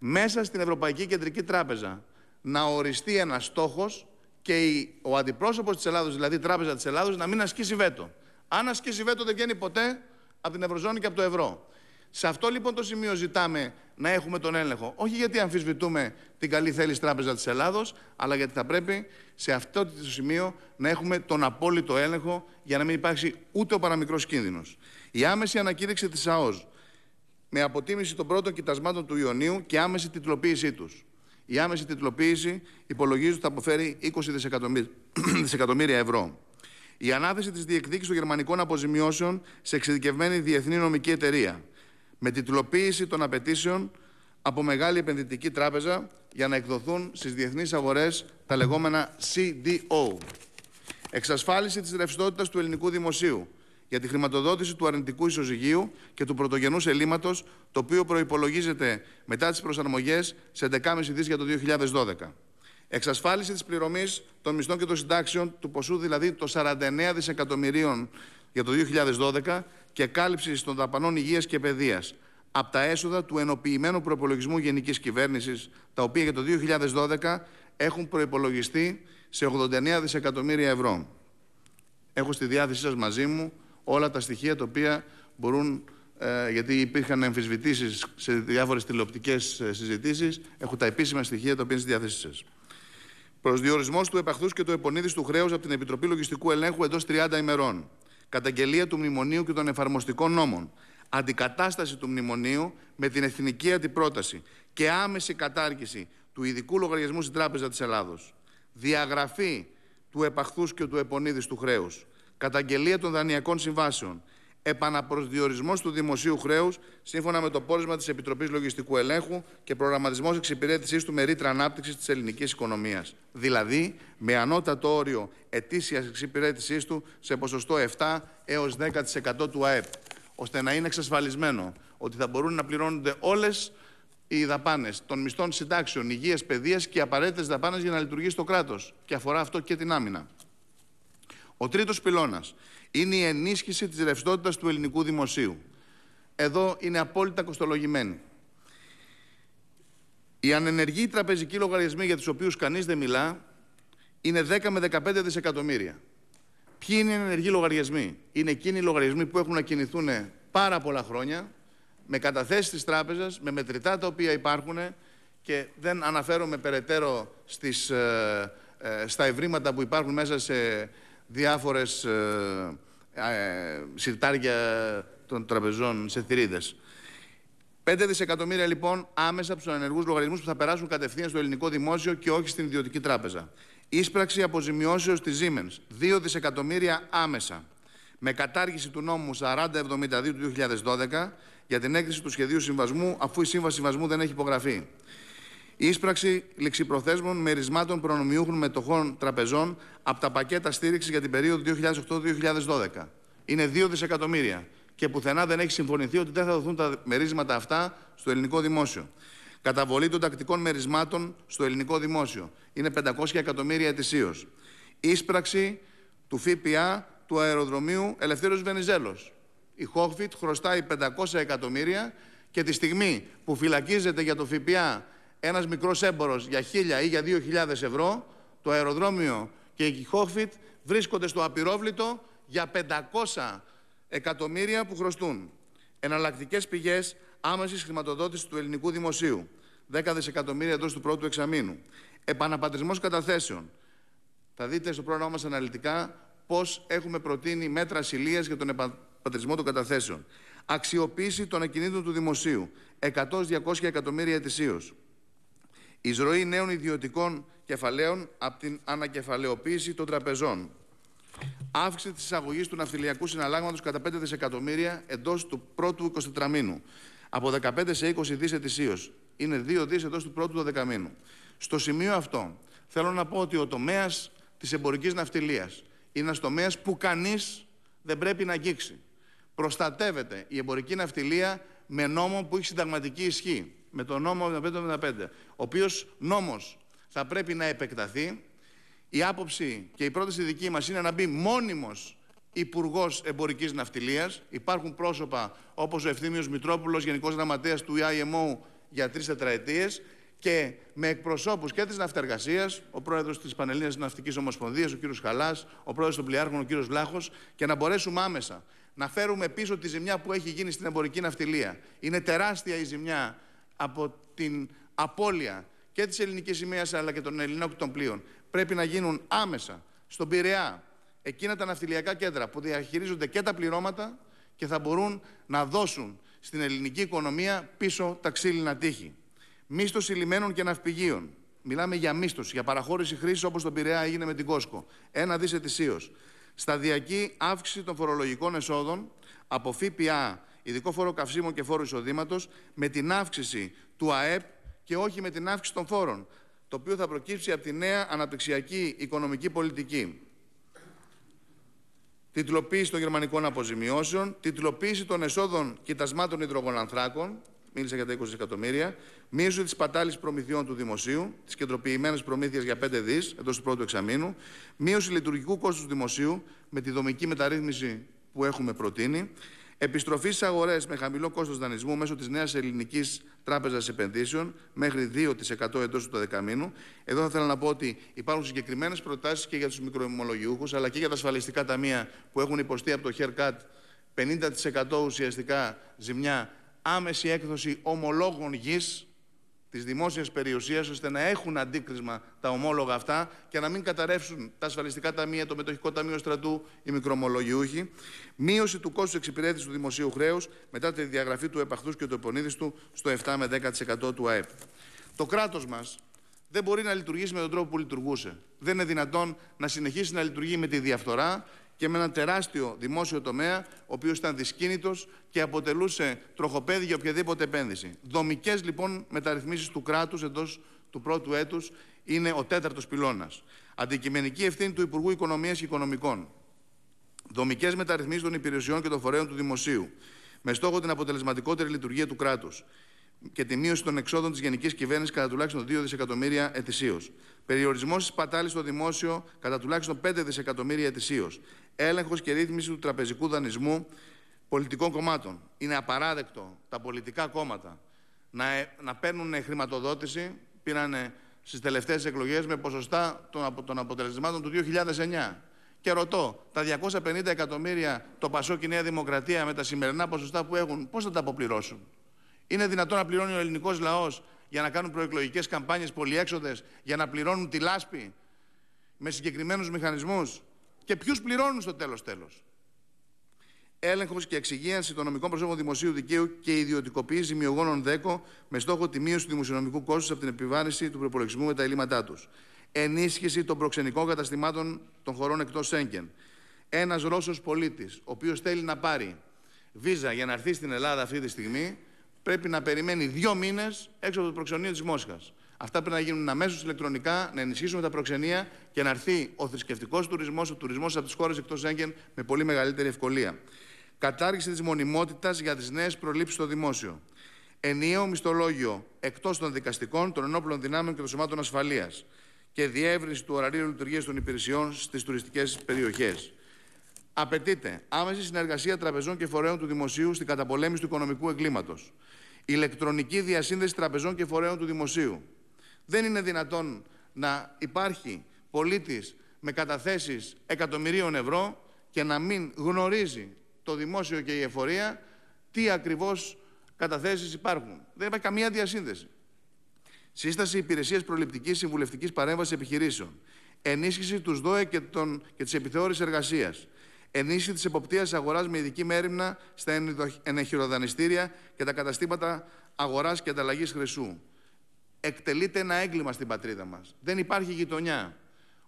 μέσα στην Ευρωπαϊκή Κεντρική Τράπεζα να οριστεί ένας στόχος και ο αντιπρόσωπος της Ελλάδος, δηλαδή η Τράπεζα της Ελλάδος, να μην ασκήσει βέτο. Αν ασκήσει βέτο, δεν βγαίνει ποτέ από την Ευρωζώνη και από το ευρώ. Σε αυτό λοιπόν το σημείο ζητάμε να έχουμε τον έλεγχο. Όχι γιατί αμφισβητούμε την καλή θέληση Τράπεζας της Ελλάδος, αλλά γιατί θα πρέπει σε αυτό το σημείο να έχουμε τον απόλυτο έλεγχο για να μην υπάρξει ούτε ο παραμικρός κίνδυνος. Η άμεση ανακήρυξη της ΑΟΣ με αποτίμηση των πρώτων κοιτασμάτων του Ιωνίου και άμεση τιτλοποίησή τους. Η άμεση τιτλοποίηση υπολογίζει ότι θα αποφέρει 20 δισεκατομμύρια ευρώ. Η ανάθεση της διεκδίκησης των γερμανικών αποζημιώσεων σε εξειδικευμένη διεθνή νομική εταιρεία. Με τιτλοποίηση των απαιτήσεων από μεγάλη επενδυτική τράπεζα για να εκδοθούν στις διεθνείς αγορές τα λεγόμενα CDO. Εξασφάλιση της ρευστότητας του ελληνικού δημοσίου για τη χρηματοδότηση του αρνητικού ισοζυγίου και του πρωτογενούς ελλείμματος, το οποίο προπολογίζεται μετά τις προσαρμογές σε 11,5 δις για το 2012. Εξασφάλιση της πληρωμής των μισθών και των συντάξεων του ποσού δηλαδή των 49 δισεκατομμυρίων για το 2012 και κάλυψη των δαπανών υγείας και παιδείας από τα έσοδα του ενοποιημένου προπολογισμού Γενικής Κυβέρνησης, τα οποία για το 2012 έχουν προπολογιστεί σε 89 δισεκατομμύρια ευρώ. Έχω στη διάθεσή σας μαζί μου όλα τα στοιχεία τα οποία μπορούν, ε, γιατί υπήρχαν εμφισβητήσεις σε διάφορες τηλεοπτικές ε, συζητήσεις, έχω τα επίσημα στοιχεία τα οποία είναι στη διάθεσή σας. Προσδιορισμός του επαχθούς και του επονίδης του χρέους από την Επιτροπή Λογιστικού Ελέγχου εντός 30 ημερών. Καταγγελία του Μνημονίου και των εφαρμοστικών νόμων. Αντικατάσταση του Μνημονίου με την εθνική αντιπρόταση και άμεση κατάργηση του ειδικού λογαριασμού στην Τράπεζα της Ελλάδος. Διαγραφή του επαχθούς και του επονίδης του χρέους καταγγελία των δανειακών συμβάσεων, επαναπροσδιορισμός του δημοσίου χρέους σύμφωνα με το πόρισμα της Επιτροπής Λογιστικού Ελέγχου και προγραμματισμός εξυπηρέτησής του με ρήτρα ανάπτυξης της ελληνικής οικονομίας. Δηλαδή με ανώτατο όριο ετήσιας εξυπηρέτησής του σε ποσοστό 7 έω 10% του ΑΕΠ, ώστε να είναι εξασφαλισμένο ότι θα μπορούν να πληρώνονται όλες οι δαπάνες των μισθών συντάξεων, υγείας, παιδείας και απαραίτητες δαπάνες για να λειτουργήσει το κράτος. Και αφορά αυτό και την άμυνα. Ο τρίτος πυλώνας είναι η ενίσχυση της ρευστότητας του ελληνικού δημοσίου. Εδώ είναι απόλυτα κοστολογημένη. Οι ανενεργοί τραπεζικοί λογαριασμοί για τους οποίους κανείς δεν μιλά είναι 10 με 15 δισεκατομμύρια. Ποιοι είναι οι ανενεργοί λογαριασμοί. Είναι εκείνοι οι λογαριασμοί που έχουν να κινηθούν πάρα πολλά χρόνια με καταθέσεις της τράπεζας, με μετρητά τα οποία υπάρχουν και δεν αναφέρομαι περαιτέρω στις, ε, ε, στα ευρήματα που υπάρχουν μέσα σε διάφορες ε, ε συρτάρια των τραπεζών σε θηρίδες. 5 δισεκατομμύρια λοιπόν άμεσα από τους λογαριασμούς που θα περάσουν κατευθείαν στο ελληνικό δημόσιο και όχι στην ιδιωτική τράπεζα. Ίσπραξη αποζημιώσεως της Siemens 2 δισεκατομμύρια άμεσα. Με κατάργηση του νόμου 4072 του 2012 για την έκριση του σχεδίου συμβασμού, αφού η σύμβαση συμβασμού δεν έχει υπογραφεί. Η ίσπραξη ληξιπροθέσμων μερισμάτων προνομιούχων μετοχών τραπεζών από τα πακέτα στήριξης για την περίοδο 2008-2012. Είναι 2 δισεκατομμύρια και πουθενά δεν έχει συμφωνηθεί ότι δεν θα δοθούν τα μερίσματα αυτά στο ελληνικό δημόσιο. Καταβολή των τακτικών μερισμάτων στο ελληνικό δημόσιο. Είναι 500 εκατομμύρια ετησίως. Ίσπραξη του ΦΠΑ του αεροδρομίου Ελευθέρω Βενιζέλος. Η Χόχβιτ χρωστάει 500 εκατομμύρια και τη στιγμή που φυλακίζεται για το ΦΠΑ ένας μικρός έμπορος για 1.000 ή για 2.000 ευρώ, το αεροδρόμιο και η Χόφιτ βρίσκονται στο απειρόβλητο για 500 εκατομμύρια που χρωστούν. Εναλλακτικές πηγές άμεσης χρηματοδότησης του ελληνικού δημοσίου. 10 δισεκατομμύρια εντός του πρώτου εξαμήνου. Επαναπατρισμός καταθέσεων. Θα δείτε στο πρόγραμμά μας αναλυτικά πώς έχουμε προτείνει μέτρα συλλία για τον επαναπατρισμό των καταθέσεων. Αξιοποίηση των ακινήτων του δημοσίου. 100-200 εκατομμύρια ετησίως εισρωή νέων ιδιωτικών κεφαλαίων από την ανακεφαλαιοποίηση των τραπεζών, αύξηση της εισαγωγής του ναυτιλιακού συναλλάγματος κατά 5 δισεκατομμύρια εντός του πρώτου 24 μήνου, από 15 σε 20 δις ετησίως. Είναι 2 δις εντός του πρώτου 12 μήνου. Στο σημείο αυτό, θέλω να πω ότι ο τομέας της εμπορικής ναυτιλίας είναι ένας τομέας που κανείς δεν πρέπει να αγγίξει. Προστατεύεται η εμπορική ναυτιλία με νόμο που έχει συνταγματική ισχύ με το νόμο 1575, ο οποίος νόμος θα πρέπει να επεκταθεί. Η άποψη και η πρόταση δική μας είναι να μπει μόνιμος Υπουργός Εμπορικής Ναυτιλίας. Υπάρχουν πρόσωπα όπως ο Ευθύμιος Μητρόπουλος, Γενικός Γραμματέας του IMO για τρεις τετραετίες και με εκπροσώπους και της ναυτεργασίας, ο πρόεδρος της Πανελλήνιας Ναυτικής Ομοσπονδίας, ο κ. Χαλάς, ο πρόεδρος των Πλοιάρχων, ο κ. Βλάχο, και να μπορέσουμε άμεσα να φέρουμε πίσω τη ζημιά που έχει γίνει στην εμπορική ναυτιλία. Είναι τεράστια η ζημιά από την απώλεια και της ελληνικής σημαίας αλλά και των ελληνόκτων πλοίων πρέπει να γίνουν άμεσα στον Πειραιά εκείνα τα ναυτιλιακά κέντρα που διαχειρίζονται και τα πληρώματα και θα μπορούν να δώσουν στην ελληνική οικονομία πίσω τα ξύλινα τείχη. Μίσθωση λιμένων και ναυπηγείων. Μιλάμε για μίσθωση, για παραχώρηση χρήσης όπως τον Πειραιά έγινε με την Κόσκο. Ένα δι ετησίω. Σταδιακή αύξηση των φορολογικών εσόδων από ΦΠΑ ειδικό φόρο καυσίμων και φόρου εισοδήματος με την αύξηση του ΑΕΠ και όχι με την αύξηση των φόρων, το οποίο θα προκύψει από τη νέα αναπτυξιακή οικονομική πολιτική. Τιτλοποίηση των γερμανικών αποζημιώσεων, τιτλοποίηση των εσόδων κοιτασμάτων υδρογονανθράκων, μίλησα για τα 20 εκατομμύρια, μείωση της πατάλης προμηθειών του δημοσίου, τι κεντροποιημένε προμήθειε για 5 δις εντός του πρώτου εξαμήνου, μείωση λειτουργικού κόστους του δημοσίου με τη δομική μεταρρύθμιση που έχουμε προτείνει, Επιστροφή στις αγορές με χαμηλό κόστος δανεισμού μέσω της νέας Ελληνικής Τράπεζας Επενδύσεων μέχρι 2% εντός του δεκαμήνου. Εδώ θα ήθελα να πω ότι υπάρχουν συγκεκριμένες προτάσεις και για τους μικροεμολογιούχου αλλά και για τα ασφαλιστικά ταμεία που έχουν υποστεί από το haircut 50% ουσιαστικά ζημιά άμεση έκδοση ομολόγων γης της δημόσιας περιουσίας, ώστε να έχουν αντίκρισμα τα ομόλογα αυτά και να μην καταρρεύσουν τα ασφαλιστικά ταμεία, το μετοχικό ταμείο στρατού, οι μικρομολογιούχοι. Μείωση του κόστους εξυπηρέτησης του δημοσίου χρέους μετά τη διαγραφή του επαχθούς και του επονίδης του στο 7 με 10% του ΑΕΠ. Το κράτος μας δεν μπορεί να λειτουργήσει με τον τρόπο που λειτουργούσε. Δεν είναι δυνατόν να συνεχίσει να λειτουργεί με τη διαφθορά, και με ένα τεράστιο δημόσιο τομέα, ο οποίος ήταν δυσκίνητος και αποτελούσε τροχοπέδι για οποιαδήποτε επένδυση. Δομικές λοιπόν μεταρρυθμίσεις του κράτους εντός του πρώτου έτους είναι ο τέταρτος πυλώνας. Αντικειμενική ευθύνη του Υπουργού Οικονομίας και Οικονομικών. Δομικές μεταρρυθμίσεις των υπηρεσιών και των φορέων του Δημοσίου. Με στόχο την αποτελεσματικότερη λειτουργία του κράτους και τη μείωση των εξόδων της γενικής κυβέρνησης κατά τουλάχιστον 2 δισεκατομμύρια ετησίως. Περιορισμός της πατάλης στο δημόσιο κατά τουλάχιστον 5 δισεκατομμύρια ετησίως έλεγχος και ρύθμιση του τραπεζικού δανεισμού πολιτικών κομμάτων. Είναι απαράδεκτο τα πολιτικά κόμματα να, ε, να παίρνουν χρηματοδότηση, πήραν στις τελευταίες εκλογές με ποσοστά των, των αποτελεσμάτων του 2009. Και ρωτώ, τα 250 εκατομμύρια το Πασό και η Νέα Δημοκρατία με τα σημερινά ποσοστά που έχουν, πώς θα τα αποπληρώσουν. Είναι δυνατόν να πληρώνει ο ελληνικός λαός για να κάνουν προεκλογικές καμπάνιες πολυέξοδες, για να πληρώνουν τη λάσπη με συγκεκριμένους μηχανισμούς και ποιους πληρώνουν στο τέλος τέλος. Έλεγχος και εξυγίανση των νομικών προσώπων δημοσίου δικαίου και ιδιωτικοποίηση ζημιογόνων ΔΕΚΟ με στόχο τη μείωση του δημοσιονομικού κόστους από την επιβάρυνση του προπολογισμού με τα ελλείμματά τους. Ενίσχυση των προξενικών καταστημάτων των χωρών εκτός Σέγγεν. Ένας Ρώσος πολίτης, ο οποίος θέλει να πάρει βίζα για να έρθει στην Ελλάδα αυτή τη στιγμή, πρέπει να περιμένει δύο μήνες έξω από το προξενείο της Μόσχας. Αυτά πρέπει να γίνουν αμέσως ηλεκτρονικά, να ενισχύσουμε τα προξενία και να έρθει ο θρησκευτικός τουρισμός, ο τουρισμός από τις χώρες εκτός Σέγγεν με πολύ μεγαλύτερη ευκολία. Κατάργηση της μονιμότητας για τις νέες προλήψεις στο δημόσιο. Ενιαίο μισθολόγιο εκτός των δικαστικών, των ενόπλων δυνάμεων και των σωμάτων ασφαλείας. Και διεύρυνση του ωραρίου λειτουργίας των υπηρεσιών στις τουριστικές περιοχές. Απαιτείται άμεση συνεργασία τραπεζών και φορέων του δημοσίου στην καταπολέμηση του οικονομικού εγκλήματος. Ηλεκτρονική διασύνδεση τραπεζών και φορέων του δημοσίου δεν είναι δυνατόν να υπάρχει πολίτης με καταθέσεις εκατομμυρίων ευρώ και να μην γνωρίζει το δημόσιο και η εφορία τι ακριβώς καταθέσεις υπάρχουν. Δεν υπάρχει καμία διασύνδεση. Σύσταση υπηρεσίας προληπτικής συμβουλευτικής παρέμβασης επιχειρήσεων. Ενίσχυση τους ΔΟΕ και, των, και της επιθεώρησης εργασίας. Ενίσχυση της εποπτείας αγοράς με ειδική μέρημνα στα ενεχειροδανιστήρια και τα καταστήματα αγοράς και ανταλλαγής χρυσού εκτελείται ένα έγκλημα στην πατρίδα μας. Δεν υπάρχει γειτονιά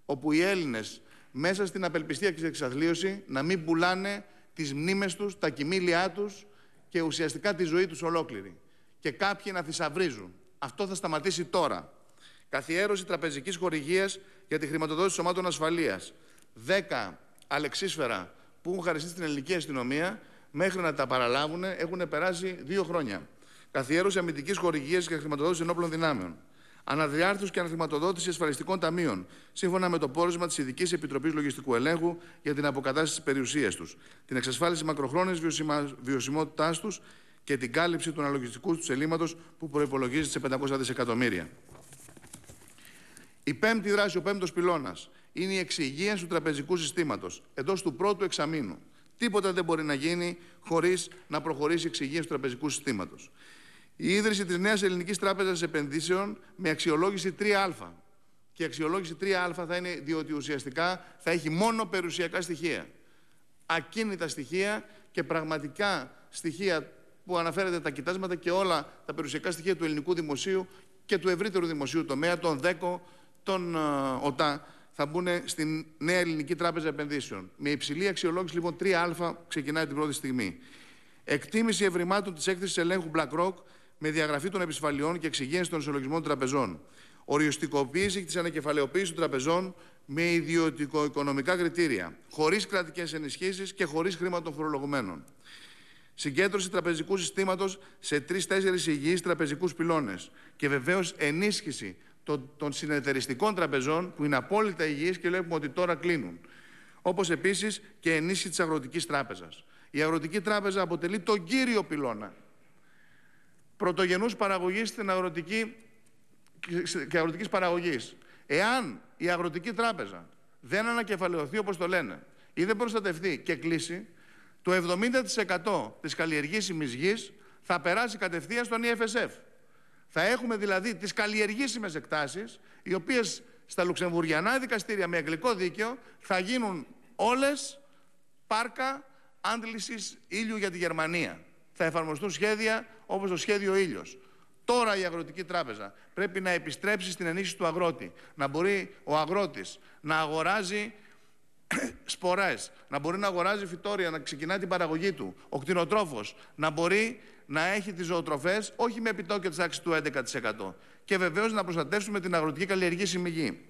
όπου οι Έλληνες μέσα στην απελπιστία και την εξαθλίωση να μην πουλάνε τις μνήμες τους, τα κοιμήλια τους και ουσιαστικά τη ζωή τους ολόκληρη. Και κάποιοι να θησαυρίζουν. Αυτό θα σταματήσει τώρα. Καθιέρωση τραπεζικής χορηγίας για τη χρηματοδότηση σωμάτων ασφαλείας. Δέκα αλεξίσφαιρα που έχουν χαριστεί στην ελληνική αστυνομία μέχρι να τα παραλάβουν έχουν περάσει δύο χρόνια καθιέρωση αμυντικής χορηγίας και χρηματοδότησης ενόπλων δυνάμεων. Αναδιάρθρωση και αναχρηματοδότηση ασφαλιστικών ταμείων, σύμφωνα με το πόρισμα της Ειδικής Επιτροπής Λογιστικού Ελέγχου για την αποκατάσταση της περιουσίας τους, την εξασφάλιση μακροχρόνιας βιωσιμότητάς τους και την κάλυψη του αναλογιστικού του ελλείμματος που προπολογίζεται σε 500 δισεκατομμύρια. Η πέμπτη δράση, ο πέμπτος πυλώνας, είναι η εξυγίανση του τραπεζικού συστήματος εντός του πρώτου εξαμήνου. Τίποτα δεν μπορεί να γίνει χωρίς να προχωρήσει η του τραπεζικού συστήματος. Η ίδρυση της Νέας Ελληνικής Τράπεζας Επενδύσεων με αξιολόγηση 3α. Και η αξιολόγηση 3α θα είναι διότι ουσιαστικά θα έχει μόνο περιουσιακά στοιχεία. Ακίνητα στοιχεία και πραγματικά στοιχεία που αναφέρεται τα κοιτάσματα και όλα τα περιουσιακά στοιχεία του ελληνικού δημοσίου και του ευρύτερου δημοσίου τομέα, των ΔΕΚΟ, των ε, ΟΤΑ, θα μπουν στην Νέα Ελληνική Τράπεζα Επενδύσεων. Με υψηλή αξιολόγηση λοιπόν 3α ξεκινάει την πρώτη στιγμή. Εκτίμηση ευρημάτων της έκθεσης ελέγχου BlackRock με διαγραφή των επισφαλιών και εξυγένση των ισολογισμών τραπεζών. Οριοστικοποίηση της ανακεφαλαιοποίησης των τραπεζών με ιδιωτικο-οικονομικά κριτήρια, χωρίς κρατικές ενισχύσεις και χωρίς χρήμα των φορολογουμένων. Συγκέντρωση τραπεζικού συστήματος σε τρει-τέσσερι υγιείς τραπεζικούς πυλώνες. Και βεβαίως ενίσχυση των, των συνεταιριστικών τραπεζών που είναι απόλυτα υγιείς και βλέπουμε ότι τώρα κλείνουν. Όπως επίσης και ενίσχυση της Αγροτικής Τράπεζας. Η Αγροτική Τράπεζα αποτελεί τον κύριο πυλώνα πρωτογενούς παραγωγής στην αγροτική και αγροτικής παραγωγής. Εάν η αγροτική τράπεζα δεν ανακεφαλαιωθεί όπως το λένε ή δεν προστατευτεί και κλείσει, το 70% της καλλιεργήσιμης γης θα περάσει κατευθείαν στον EFSF. Θα έχουμε δηλαδή τις καλλιεργήσιμες εκτάσεις, οι οποίες στα Λουξεμβουριανά δικαστήρια με αγγλικό δίκαιο θα γίνουν όλες πάρκα άντλησης ήλιου για τη Γερμανία. Θα εφαρμοστούν σχέδια όπως το σχέδιο Ήλιος. Τώρα η Αγροτική Τράπεζα πρέπει να επιστρέψει στην ενίσχυση του αγρότη. Να μπορεί ο αγρότης να αγοράζει σπορές, να μπορεί να αγοράζει φυτόρια, να ξεκινά την παραγωγή του, ο κτηνοτρόφος, να μπορεί να έχει τις ζωοτροφές όχι με επιτόκια της άξης του 11% και βεβαίως να προστατεύσουμε την αγροτική καλλιεργήσιμη γη.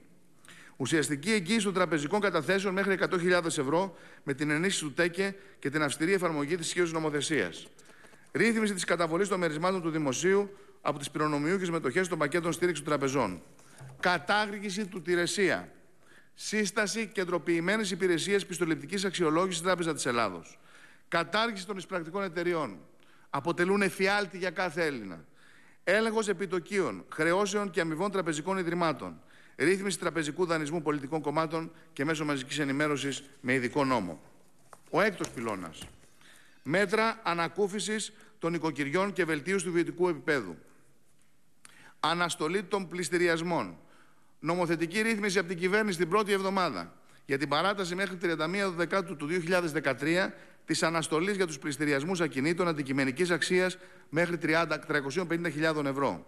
Ουσιαστική εγγύηση των τραπεζικών καταθέσεων μέχρι 100.000 ευρώ με την ενίσχυση του ΤΕΚΕ και την αυστηρή εφαρμογή της ισχύωσης νομοθεσίας. Ρύθμιση της καταβολής των μερισμάτων του δημοσίου από τις πυρονομιούχες μετοχές των πακέτων στήριξης των τραπεζών. Κατάργηση του τηρεσία. Σύσταση κεντροποιημένης υπηρεσίας πιστοληπτικής αξιολόγησης Τράπεζα της Ελλάδος. Κατάργηση των εισπρακτικών εταιριών. Αποτελούν εφιάλτη για κάθε Έλληνα. Έλεγχος επιτοκίων, χρεώσεων και αμοιβών τραπεζικών ιδρυμάτων. Ρύθμιση τραπεζικού δανεισμού πολιτικών κομμάτων και μέσω μαζικής ενημέρωσης με ειδικό νόμο. Ο έκτος πυλώνας μέτρα ανακούφισης των οικοκυριών και βελτίωση του βιωτικού επίπεδου, αναστολή των πληστηριασμών, νομοθετική ρύθμιση από την κυβέρνηση την πρώτη εβδομάδα για την παράταση μέχρι 31 Δεκάτου του 2013 της αναστολής για τους πληστηριασμούς ακινήτων αντικειμενικής αξίας μέχρι 350.000 ευρώ,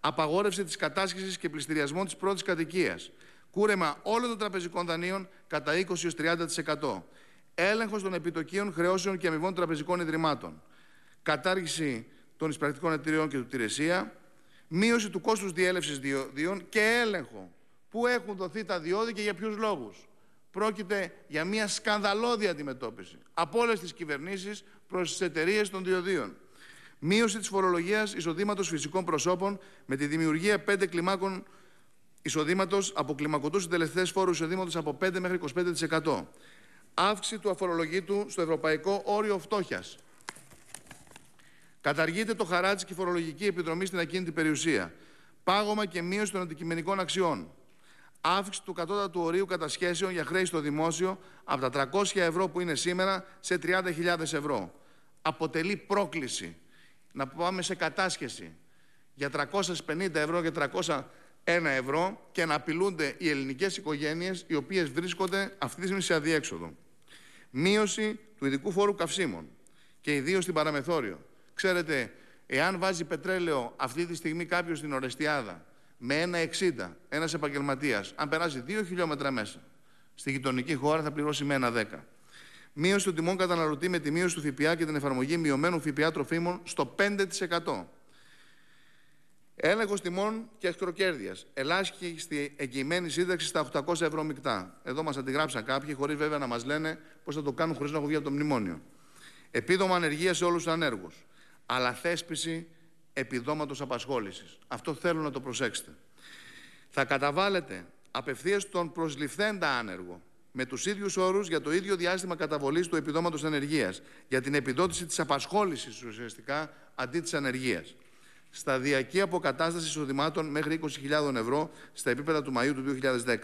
απαγόρευση της κατάσχεσης και πληστηριασμών της πρώτης κατοικίας, κούρεμα όλων των τραπεζικών δανείων κατά 20-30%, έλεγχος των επιτοκίων, χρεώσεων και αμοιβών τραπεζικών ιδρυμάτων, κατάργηση των εισπρακτικών εταιριών και του Τηρεσία, μείωση του κόστους διέλευσης διόδίων και έλεγχο που έχουν δοθεί τα διόδια και για ποιους λόγους. Πρόκειται για μια σκανδαλώδη αντιμετώπιση από όλες τις κυβερνήσεις προς τις εταιρείες των διοδίων. Μείωση της φορολογίας εισοδήματος φυσικών προσώπων με τη δημιουργία πέντε κλιμάκων εισοδήματος από κλιμακωτούς συντελεστές φόρου εισοδήματος από 5 μέχρι 25% αύξηση του αφορολογήτου στο ευρωπαϊκό όριο φτώχειας. Καταργείται το χαράτσι και η φορολογική επιδρομή στην ακίνητη περιουσία. Πάγωμα και μείωση των αντικειμενικών αξιών. Αύξηση του κατώτατου ορίου κατασχέσεων για χρέη στο δημόσιο από τα 300 ευρώ που είναι σήμερα σε 30.000 ευρώ. Αποτελεί πρόκληση να πάμε σε κατάσχεση για 350 ευρώ και 301 ευρώ και να απειλούνται οι ελληνικές οικογένειες οι οποίες βρίσκονται αυτή τη στιγμή σε αδιέξοδο μείωση του ειδικού φόρου καυσίμων και ιδίως στην παραμεθόριο. Ξέρετε, εάν βάζει πετρέλαιο αυτή τη στιγμή κάποιος στην Ορεστιάδα με ένα 60 ένας επαγγελματίας, αν περάσει 2 χιλιόμετρα μέσα, στη γειτονική χώρα θα πληρώσει με ένα 1,10. Μείωση των τιμών καταναλωτή με τη μείωση του ΦΠΑ και την εφαρμογή μειωμένου ΦΠΑ τροφίμων στο 5%. Έλεγχος τιμών και εχθροκέρδειας. Ελάχιστη εγγυημένη σύνταξη στα 800 ευρώ μεικτά. Εδώ μας αντιγράψαν κάποιοι, χωρίς βέβαια να μας λένε πώς θα το κάνουν χωρίς να έχουν βγει από το μνημόνιο. Επίδομα ανεργίας σε όλους τους ανέργους. Αλλά θέσπιση επιδόματος απασχόλησης. Αυτό θέλω να το προσέξετε. Θα καταβάλλετε απευθείας τον προσληφθέντα άνεργο με τους ίδιους όρους για το ίδιο διάστημα καταβολής του επιδόματος ανεργίας. Για την επιδότηση της απασχόλησης ουσιαστικά αντί της ανεργίας σταδιακή αποκατάσταση εισοδημάτων μέχρι 20.000 ευρώ στα επίπεδα του Μαΐου του 2010.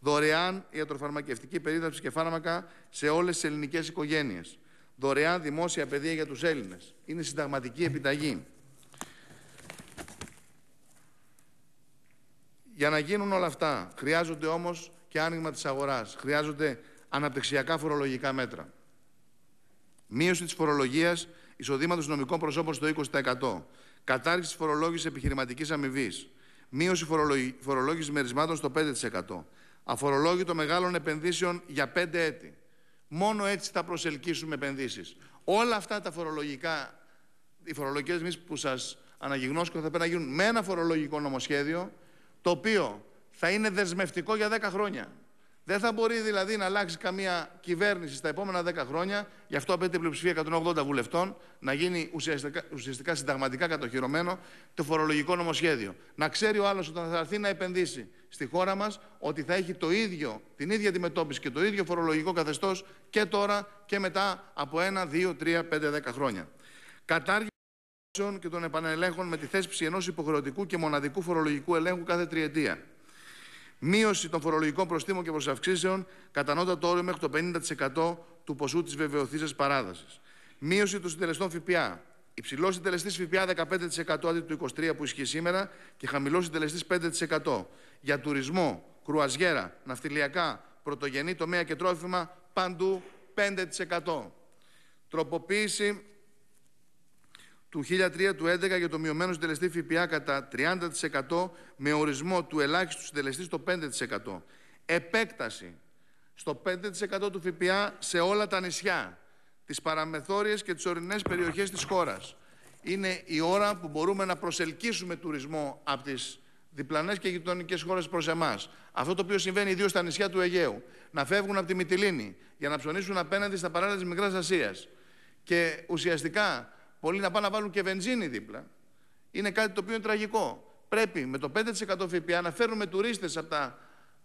Δωρεάν ιατροφαρμακευτική περίθαψη και φάρμακα σε όλες τις ελληνικές οικογένειες. Δωρεάν δημόσια παιδεία για τους Έλληνες. Είναι συνταγματική επιταγή. Για να γίνουν όλα αυτά χρειάζονται όμως και άνοιγμα της αγοράς. Χρειάζονται αναπτυξιακά φορολογικά μέτρα. Μείωση της φορολογίας εισοδήματος νομικών προσώπων στο 20%. Κατάργηση φορολόγησης επιχειρηματικής αμοιβής. Μείωση φορολόγησης μερισμάτων στο 5%. Αφορολόγητο μεγάλων επενδύσεων για 5 έτη. Μόνο έτσι θα προσελκύσουμε επενδύσεις. Όλα αυτά τα φορολογικά, οι φορολογικές μη που σας αναγυγνώσκω θα πρέπει να γίνουν με ένα φορολογικό νομοσχέδιο το οποίο θα είναι δεσμευτικό για 10 χρόνια. Δεν θα μπορεί δηλαδή να αλλάξει καμία κυβέρνηση στα επόμενα 10 χρόνια, γι' αυτό απαιτείται πλειοψηφία 180 βουλευτών, να γίνει ουσιαστικά, ουσιαστικά συνταγματικά κατοχυρωμένο το φορολογικό νομοσχέδιο. Να ξέρει ο άλλος όταν θα έρθει να επενδύσει στη χώρα μας ότι θα έχει το ίδιο, την ίδια αντιμετώπιση και το ίδιο φορολογικό καθεστώς και τώρα και μετά από 1, 2, 3, 5, 10 χρόνια. Κατάργηση και των επανελέγχων με τη θέσπιση ενός υποχρεωτικού και μοναδικού φορολογικού ελέγχου κάθε τριετία. Μείωση των φορολογικών προστήμων και προσαυξήσεων κατά νότατο όριο μέχρι το 50% του ποσού της βεβαιωθήσεως παράδοσης. Μείωση των συντελεστών ΦΠΑ. Υψηλός συντελεστής ΦΠΑ 15% αντί του 23% που ισχύει σήμερα και χαμηλός συντελεστής 5%. Για τουρισμό, κρουαζιέρα, ναυτιλιακά, πρωτογενή τομέα και τρόφιμα παντού 5%. Τροποποίηση του 1003 του 11 για το μειωμένο συντελεστή ΦΠΑ κατά 30% με ορισμό του ελάχιστου συντελεστή στο 5%. Επέκταση στο 5% του ΦΠΑ σε όλα τα νησιά, τις παραμεθόριες και τις ορεινές περιοχές της χώρας. Είναι η ώρα που μπορούμε να προσελκύσουμε τουρισμό από τις διπλανές και γειτονικές χώρες προς εμάς. Αυτό το οποίο συμβαίνει ιδίως στα νησιά του Αιγαίου. Να φεύγουν από τη Μυτιλίνη για να ψωνίσουν απέναντι στα παράλληλα της Μικράς Ασίας. Και ουσιαστικά Πολλοί να πάνε να βάλουν και βενζίνη δίπλα. Είναι κάτι το οποίο είναι τραγικό. Πρέπει με το 5% ΦΠΑ να φέρνουμε τουρίστες από τα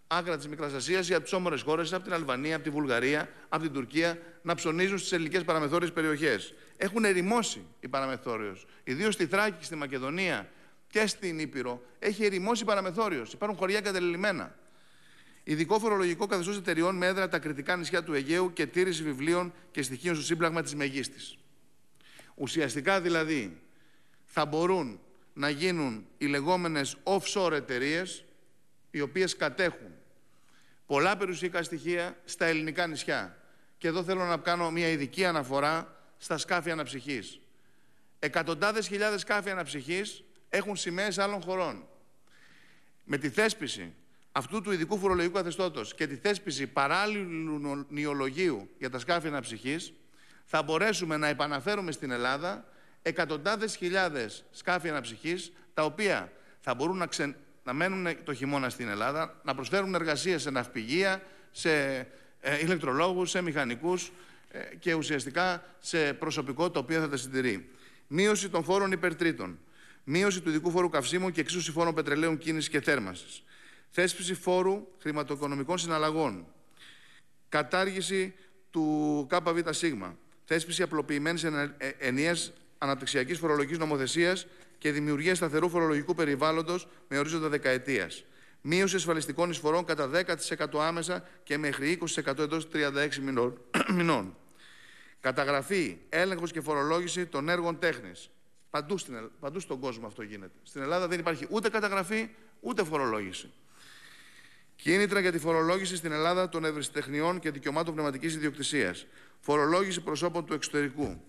άκρα της Μικράς Ασίας ή από τις όμορες χώρες, από την Αλβανία, από τη Βουλγαρία, από την Τουρκία, να ψωνίζουν στις ελληνικές παραμεθόριες περιοχές. Έχουν ερημώσει η παραμεθόριο. τουρκια να ψωνιζουν στι ελληνικε παραμεθοριε περιοχε εχουν ερημωσει οι παραμεθοριο ιδιω στη Θράκη, στη Μακεδονία και στην Ήπειρο έχει ερημώσει η παραμεθόριος. Υπάρχουν χωριά κατελελειμμένα. Ειδικό φορολογικό καθεστώς εταιριών με έδρα τα κριτικά νησιά του Αιγαίου και τήρηση βιβλίων και στοιχείων στο σύμπλαγμα της Μεγίστης. Ουσιαστικά δηλαδή θα μπορούν να γίνουν οι λεγόμενες offshore εταιρείες, οι οποίες κατέχουν πολλά περιουσιακά στοιχεία στα ελληνικά νησιά. Και εδώ θέλω να κάνω μια ειδική αναφορά στα σκάφη αναψυχής. Εκατοντάδες χιλιάδες σκάφη αναψυχής έχουν σημαίες άλλων χωρών. Με τη θέσπιση αυτού του ειδικού φορολογικού καθεστώτος και τη θέσπιση παράλληλου νιολογίου για τα σκάφη αναψυχής, θα μπορέσουμε να επαναφέρουμε στην Ελλάδα εκατοντάδες χιλιάδες σκάφη αναψυχής, τα οποία θα μπορούν να, ξε... να μένουν το χειμώνα στην Ελλάδα, να προσφέρουν εργασία σε ναυπηγεία, σε ε, ηλεκτρολόγους, σε μηχανικούς ε, και ουσιαστικά σε προσωπικό το οποίο θα τα συντηρεί. Μείωση των φόρων υπερτρίτων. Μείωση του ειδικού φόρου καυσίμων και εξίσωση φόρων πετρελαίων κίνησης και θέρμανσης. Θέσπιση φόρου χρηματοοικονομικών συναλλαγών. Κατάργηση του ΚΒΣ θέσπιση απλοποιημένης ενιαία ε, αναπτυξιακής φορολογικής νομοθεσίας και δημιουργία σταθερού φορολογικού περιβάλλοντος με ορίζοντα δεκαετίας. Μείωση ασφαλιστικών εισφορών κατά 10% άμεσα και μέχρι 20% εντό 36 μηνών. Καταγραφή, έλεγχος και φορολόγηση των έργων τέχνης. Παντού, παντού στον κόσμο αυτό γίνεται. Στην Ελλάδα δεν υπάρχει ούτε καταγραφή ούτε φορολόγηση. Κίνητρα για τη φορολόγηση στην Ελλάδα των ευρεσιτεχνιών και δικαιωμάτων πνευματικής ιδιοκτησίας. Φορολόγηση προσώπων του εξωτερικού.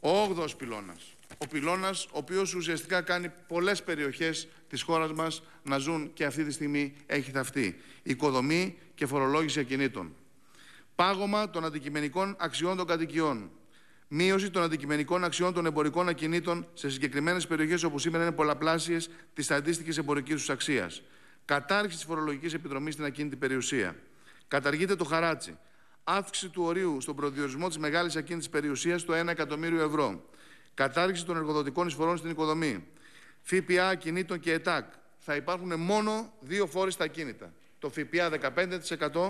Ο 8ο πυλώνα. πυλώνας. πυλώνας, ο οποίος ουσιαστικά κάνει πολλές περιοχές της χώρας μας να ζουν και αυτή τη στιγμή έχει θαυτεί. Οικοδομή και φορολόγηση ακινήτων. Πάγωμα των αντικειμενικών αξιών των κατοικιών. Μείωση των αντικειμενικών αξιών των εμπορικών ακινήτων σε συγκεκριμένες περιοχές όπου σήμερα είναι πολλαπλάσιες της αντίστοιχης εμπορικής τους αξίας. Κατάργηση της φορολογικής επιδρομής στην ακίνητη περιουσία. Καταργείται το χαράτσι. Αύξηση του ορίου στον προδιορισμό της μεγάλης ακίνητης περιουσίας στο 1 εκατομμύριο ευρώ. Κατάργηση των εργοδοτικών εισφορών στην οικοδομή. ΦΠΑ κινήτων και ΕΤΑΚ. Θα υπάρχουν μόνο δύο φόροι στα κίνητα. Το ΦΠΑ 15%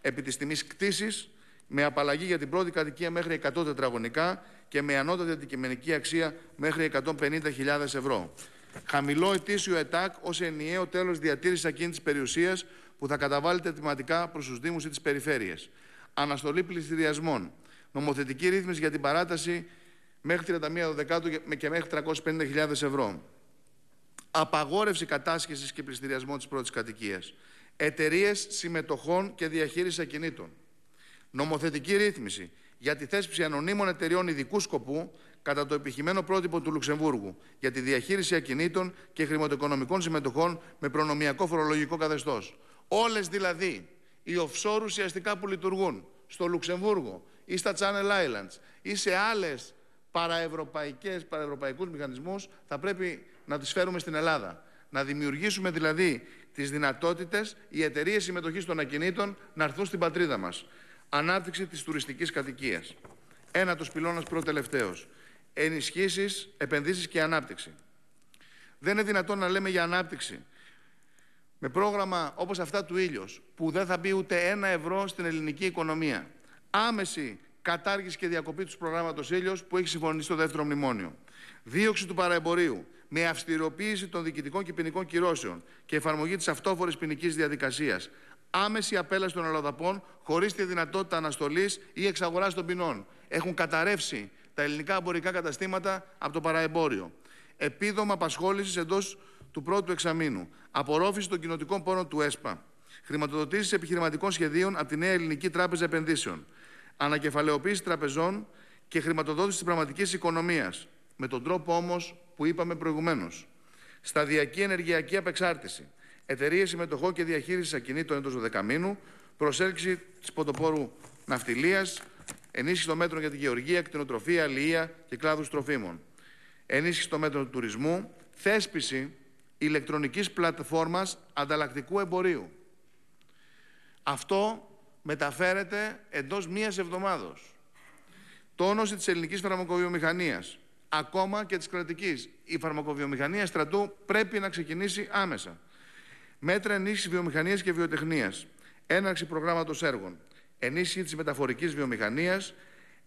επί της τιμής κτήσης με απαλλαγή για την πρώτη κατοικία μέχρι 100 τετραγωνικά και με ανώτατη αντικειμενική αξία μέχρι 150.000 ευρώ. Χαμηλό ετήσιο ΕΤΑΚ ως ενιαίο τέλος διατήρησης ακίνητης περιουσίας που θα καταβάλλεται τμηματικά προς τους Δήμους ή τις περιφέρειες. Αναστολή πληστηριασμών. Νομοθετική ρύθμιση για την παράταση μέχρι 31 31-12 και μέχρι 350.000 ευρώ. Απαγόρευση κατάσχεσης και πληστηριασμών της πρώτης κατοικίας. Εταιρείες συμμετοχών και διαχείρισης ακινήτων. Νομοθετική ρύθμιση για τη θέσπιση ανωνύμων εταιριών ειδικού σκοπού κατά το επιχειμένο πρότυπο του Λουξεμβούργου για τη διαχείριση ακινήτων και χρηματοοικονομικών συμμετοχών με προνομιακό φορολογικό καθεστώς. Όλες δηλαδή οι offshore ουσιαστικά που λειτουργούν στο Λουξεμβούργο ή στα Channel Islands ή σε άλλες παραευρωπαϊκές, παραευρωπαϊκούς μηχανισμούς θα πρέπει να τις φέρουμε στην Ελλάδα. Να δημιουργήσουμε δηλαδή τις δυνατότητες οι εταιρείες συμμετοχής των ακινήτων να έρθουν στην πατρίδα μας. Ανάπτυξη της τουριστικής κατοικίας. Ένα πυλώνας προτελευταίος. Ενισχύσεις, επενδύσεις και ανάπτυξη. Δεν είναι δυνατόν να λέμε για ανάπτυξη με πρόγραμμα όπως αυτά του ήλιος, που δεν θα μπει ούτε ένα ευρώ στην ελληνική οικονομία. Άμεση κατάργηση και διακοπή του προγράμματος ήλιος, που έχει συμφωνηθεί στο δεύτερο μνημόνιο. Δίωξη του παραεμπορίου με αυστηροποίηση των διοικητικών και ποινικών κυρώσεων και εφαρμογή της αυτόφορης ποινική διαδικασίας. Άμεση απέλαση των αλλοδαπών χωρίς τη δυνατότητα αναστολής ή εξαγοράς των ποινών. Έχουν καταρρεύσει τα ελληνικά εμπορικά καταστήματα από το παραεμπόριο. Επίδομα απασχόλησης εντός του πρώτου εξαμήνου. Απορρόφηση των κοινοτικών πόρων του ΕΣΠΑ. Χρηματοδοτήσεις επιχειρηματικών σχεδίων από τη Νέα Ελληνική Τράπεζα Επενδύσεων. Ανακεφαλαιοποίηση τραπεζών και χρηματοδότηση της πραγματικής οικονομίας. Με τον τρόπο όμως που είπαμε προηγουμένως. Σταδιακή ενεργειακή απεξάρτηση. Εταιρείες συμμετοχών και διαχείρισης ακινήτων εντός 12 μήνου. Προσέλξη τη ποτοπόρου ναυτιλίας Ενίσχυση των μέτρων για τη γεωργία, κτηνοτροφία, αλληλεία και κλάδους τροφίμων. Ενίσχυση των μέτρων του τουρισμού. Θέσπιση ηλεκτρονικής πλατφόρμας ανταλλακτικού εμπορίου. Αυτό μεταφέρεται εντός μια εβδομάδος. Τόνωση της ελληνικής φαρμακοβιομηχανίας, ακόμα και της κρατικής. Η φαρμακοβιομηχανία στρατού πρέπει να ξεκινήσει άμεσα. Μέτρα ενίσχυσης βιομηχανίας και βιοτεχνίας, Έναρξη προγράμματος έργων ενίσχυση της μεταφορικής βιομηχανίας,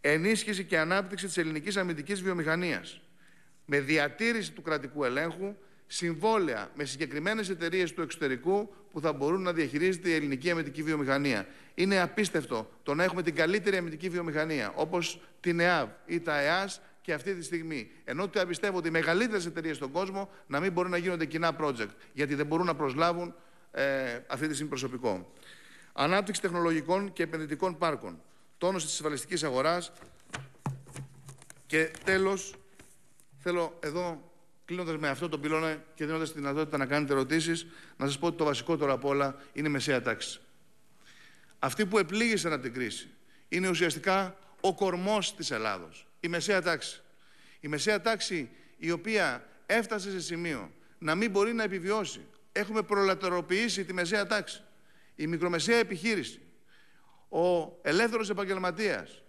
ενίσχυση και ανάπτυξη της ελληνικής αμυντικής βιομηχανίας. Με διατήρηση του κρατικού ελέγχου, συμβόλαια με συγκεκριμένες εταιρείες του εξωτερικού που θα μπορούν να διαχειρίζεται η ελληνική αμυντική βιομηχανία. Είναι απίστευτο το να έχουμε την καλύτερη αμυντική βιομηχανία, όπως την ΕΑΒ ή τα ΕΑΣ και αυτή τη στιγμή. Ενώ ότι πιστεύω ότι οι μεγαλύτερες εταιρείες στον κόσμο να μην μπορούν να γίνονται κοινά project, γιατί δεν μπορούν να προσλάβουν ε, αυτή τη στιγμή προσωπικό. Ανάπτυξη τεχνολογικών και επενδυτικών πάρκων. Τόνωση της ασφαλιστικής αγοράς. Και τέλος, θέλω εδώ, κλείνοντας με αυτό τον πυλώνα και δίνοντας τη δυνατότητα να κάνετε ερωτήσεις, να σας πω ότι το βασικότερο τώρα απ' όλα είναι η μεσαία τάξη. Αυτή που επλήγησαν από την κρίση είναι ουσιαστικά ο κορμός της Ελλάδος. Η μεσαία τάξη. Η μεσαία τάξη η οποία έφτασε σε σημείο να μην μπορεί να επιβιώσει. Έχουμε προλατεροποιήσει τη μεσαία τάξη η μικρομεσαία επιχείρηση, ο ελεύθερος επαγγελματίας,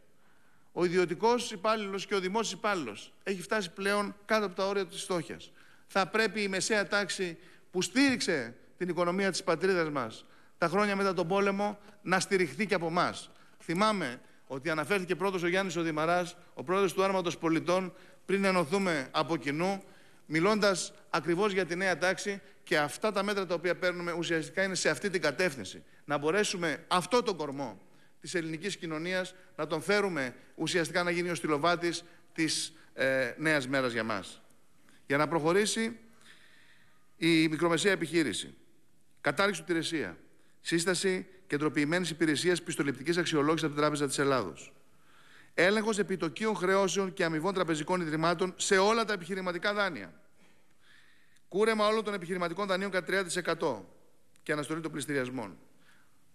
ο ιδιωτικός υπάλληλος και ο δημόσιος υπάλληλος έχει φτάσει πλέον κάτω από τα όρια της στόχιας. Θα πρέπει η μεσαία τάξη που στήριξε την οικονομία της πατρίδας μας τα χρόνια μετά τον πόλεμο να στηριχθεί και από εμάς. Θυμάμαι ότι αναφέρθηκε πρώτος ο Γιάννης Οδημαράς, ο πρόεδρος του Άρματος Πολιτών, πριν ενωθούμε από κοινού, μιλώντας ακριβώς για τη νέα τάξη και αυτά τα μέτρα τα οποία παίρνουμε ουσιαστικά είναι σε αυτή την κατεύθυνση. Να μπορέσουμε αυτό τον κορμό της ελληνικής κοινωνίας να τον φέρουμε ουσιαστικά να γίνει ο στυλοβάτης της ε, νέας μέρας για μας. Για να προχωρήσει η μικρομεσαία επιχείρηση. κατάρριξη του Τηρεσία. Σύσταση κεντροποιημένης υπηρεσίας πιστοληπτικής αξιολόγησης από την Τράπεζα της Ελλάδος. Έλεγχος επιτοκίων χρεώσεων και αμοιβών τραπεζικών ιδρυμάτων σε όλα τα επιχειρηματικά δάνεια. Κούρεμα όλων των επιχειρηματικών δανείων κατά 30% και αναστολή των πληστηριασμών.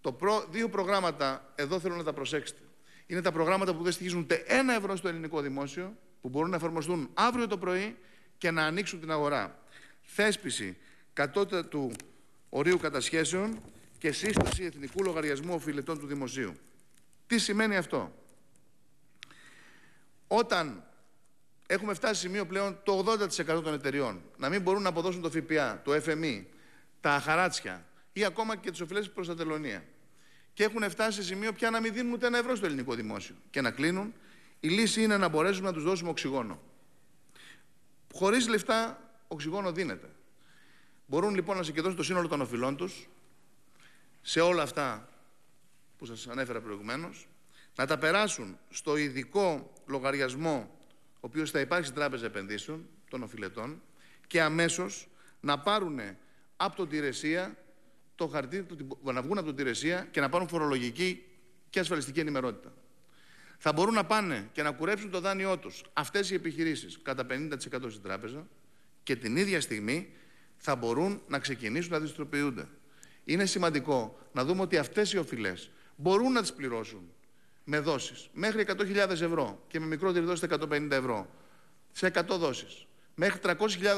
Το Δύο προγράμματα, εδώ θέλω να τα προσέξετε. Είναι τα προγράμματα που δεν στοιχίζουν ούτε ένα ευρώ στο ελληνικό δημόσιο, που μπορούν να εφαρμοστούν αύριο το πρωί και να ανοίξουν την αγορά. Θέσπιση κατώτατα του ορίου κατασχέσεων και σύσταση εθνικού λογαριασμού οφειλετών του δημοσίου. Τι σημαίνει αυτό όταν έχουμε φτάσει σημείο πλέον το 80% των εταιριών να μην μπορούν να αποδώσουν το ΦΠΑ, το FMI, e, τα χαράτσια ή ακόμα και τις οφειλές προς τα τελωνία. Και έχουν φτάσει σε σημείο πια να μην δίνουν ούτε ένα ευρώ στο ελληνικό δημόσιο και να κλείνουν. Η λύση είναι να μπορέσουμε να τους δώσουμε οξυγόνο. Χωρίς λεφτά, οξυγόνο δίνεται. Μπορούν λοιπόν να συγκεντρώσουν το σύνολο των οφειλών τους σε όλα αυτά που σας ανέφερα προηγουμένως να τα περάσουν στο ειδικό λογαριασμό ο οποίος θα υπάρχει στην Τράπεζα Επενδύσεων των Οφηλετών και αμέσως να πάρουν από τον Τηρεσία το χαρτί, να βγουν από τον Τηρεσία και να πάρουν φορολογική και ασφαλιστική ενημερότητα. Θα μπορούν να πάνε και να κουρέψουν το δάνειό τους αυτές οι επιχειρήσεις κατά 50% στην τράπεζα και την ίδια στιγμή θα μπορούν να ξεκινήσουν να δυστροποιούνται. Είναι σημαντικό να δούμε ότι αυτές οι οφειλές μπορούν να τις πληρώσουν με δόσεις μέχρι 100.000 ευρώ και με μικρότερη δόση 150 ευρώ σε 100 δόσεις. Μέχρι 300.000